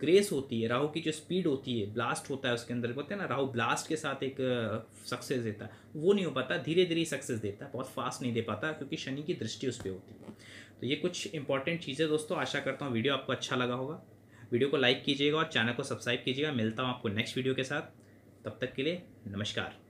ग्रेस होती है राहु की जो स्पीड होती है ब्लास्ट होता है उसके अंदर बोलते हैं ना राहु ब्लास्ट के साथ एक सक्सेस देता है वो नहीं हो पाता धीरे धीरे सक्सेस देता है बहुत फास्ट नहीं दे पाता क्योंकि शनि की दृष्टि उस पर होती है तो ये कुछ इंपॉर्टेंट चीज़ें दोस्तों आशा करता हूँ वीडियो आपको अच्छा लगा होगा वीडियो को लाइक कीजिएगा और चैनल को सब्सक्राइब कीजिएगा मिलता हूँ आपको नेक्स्ट वीडियो के साथ तब तक के लिए नमस्कार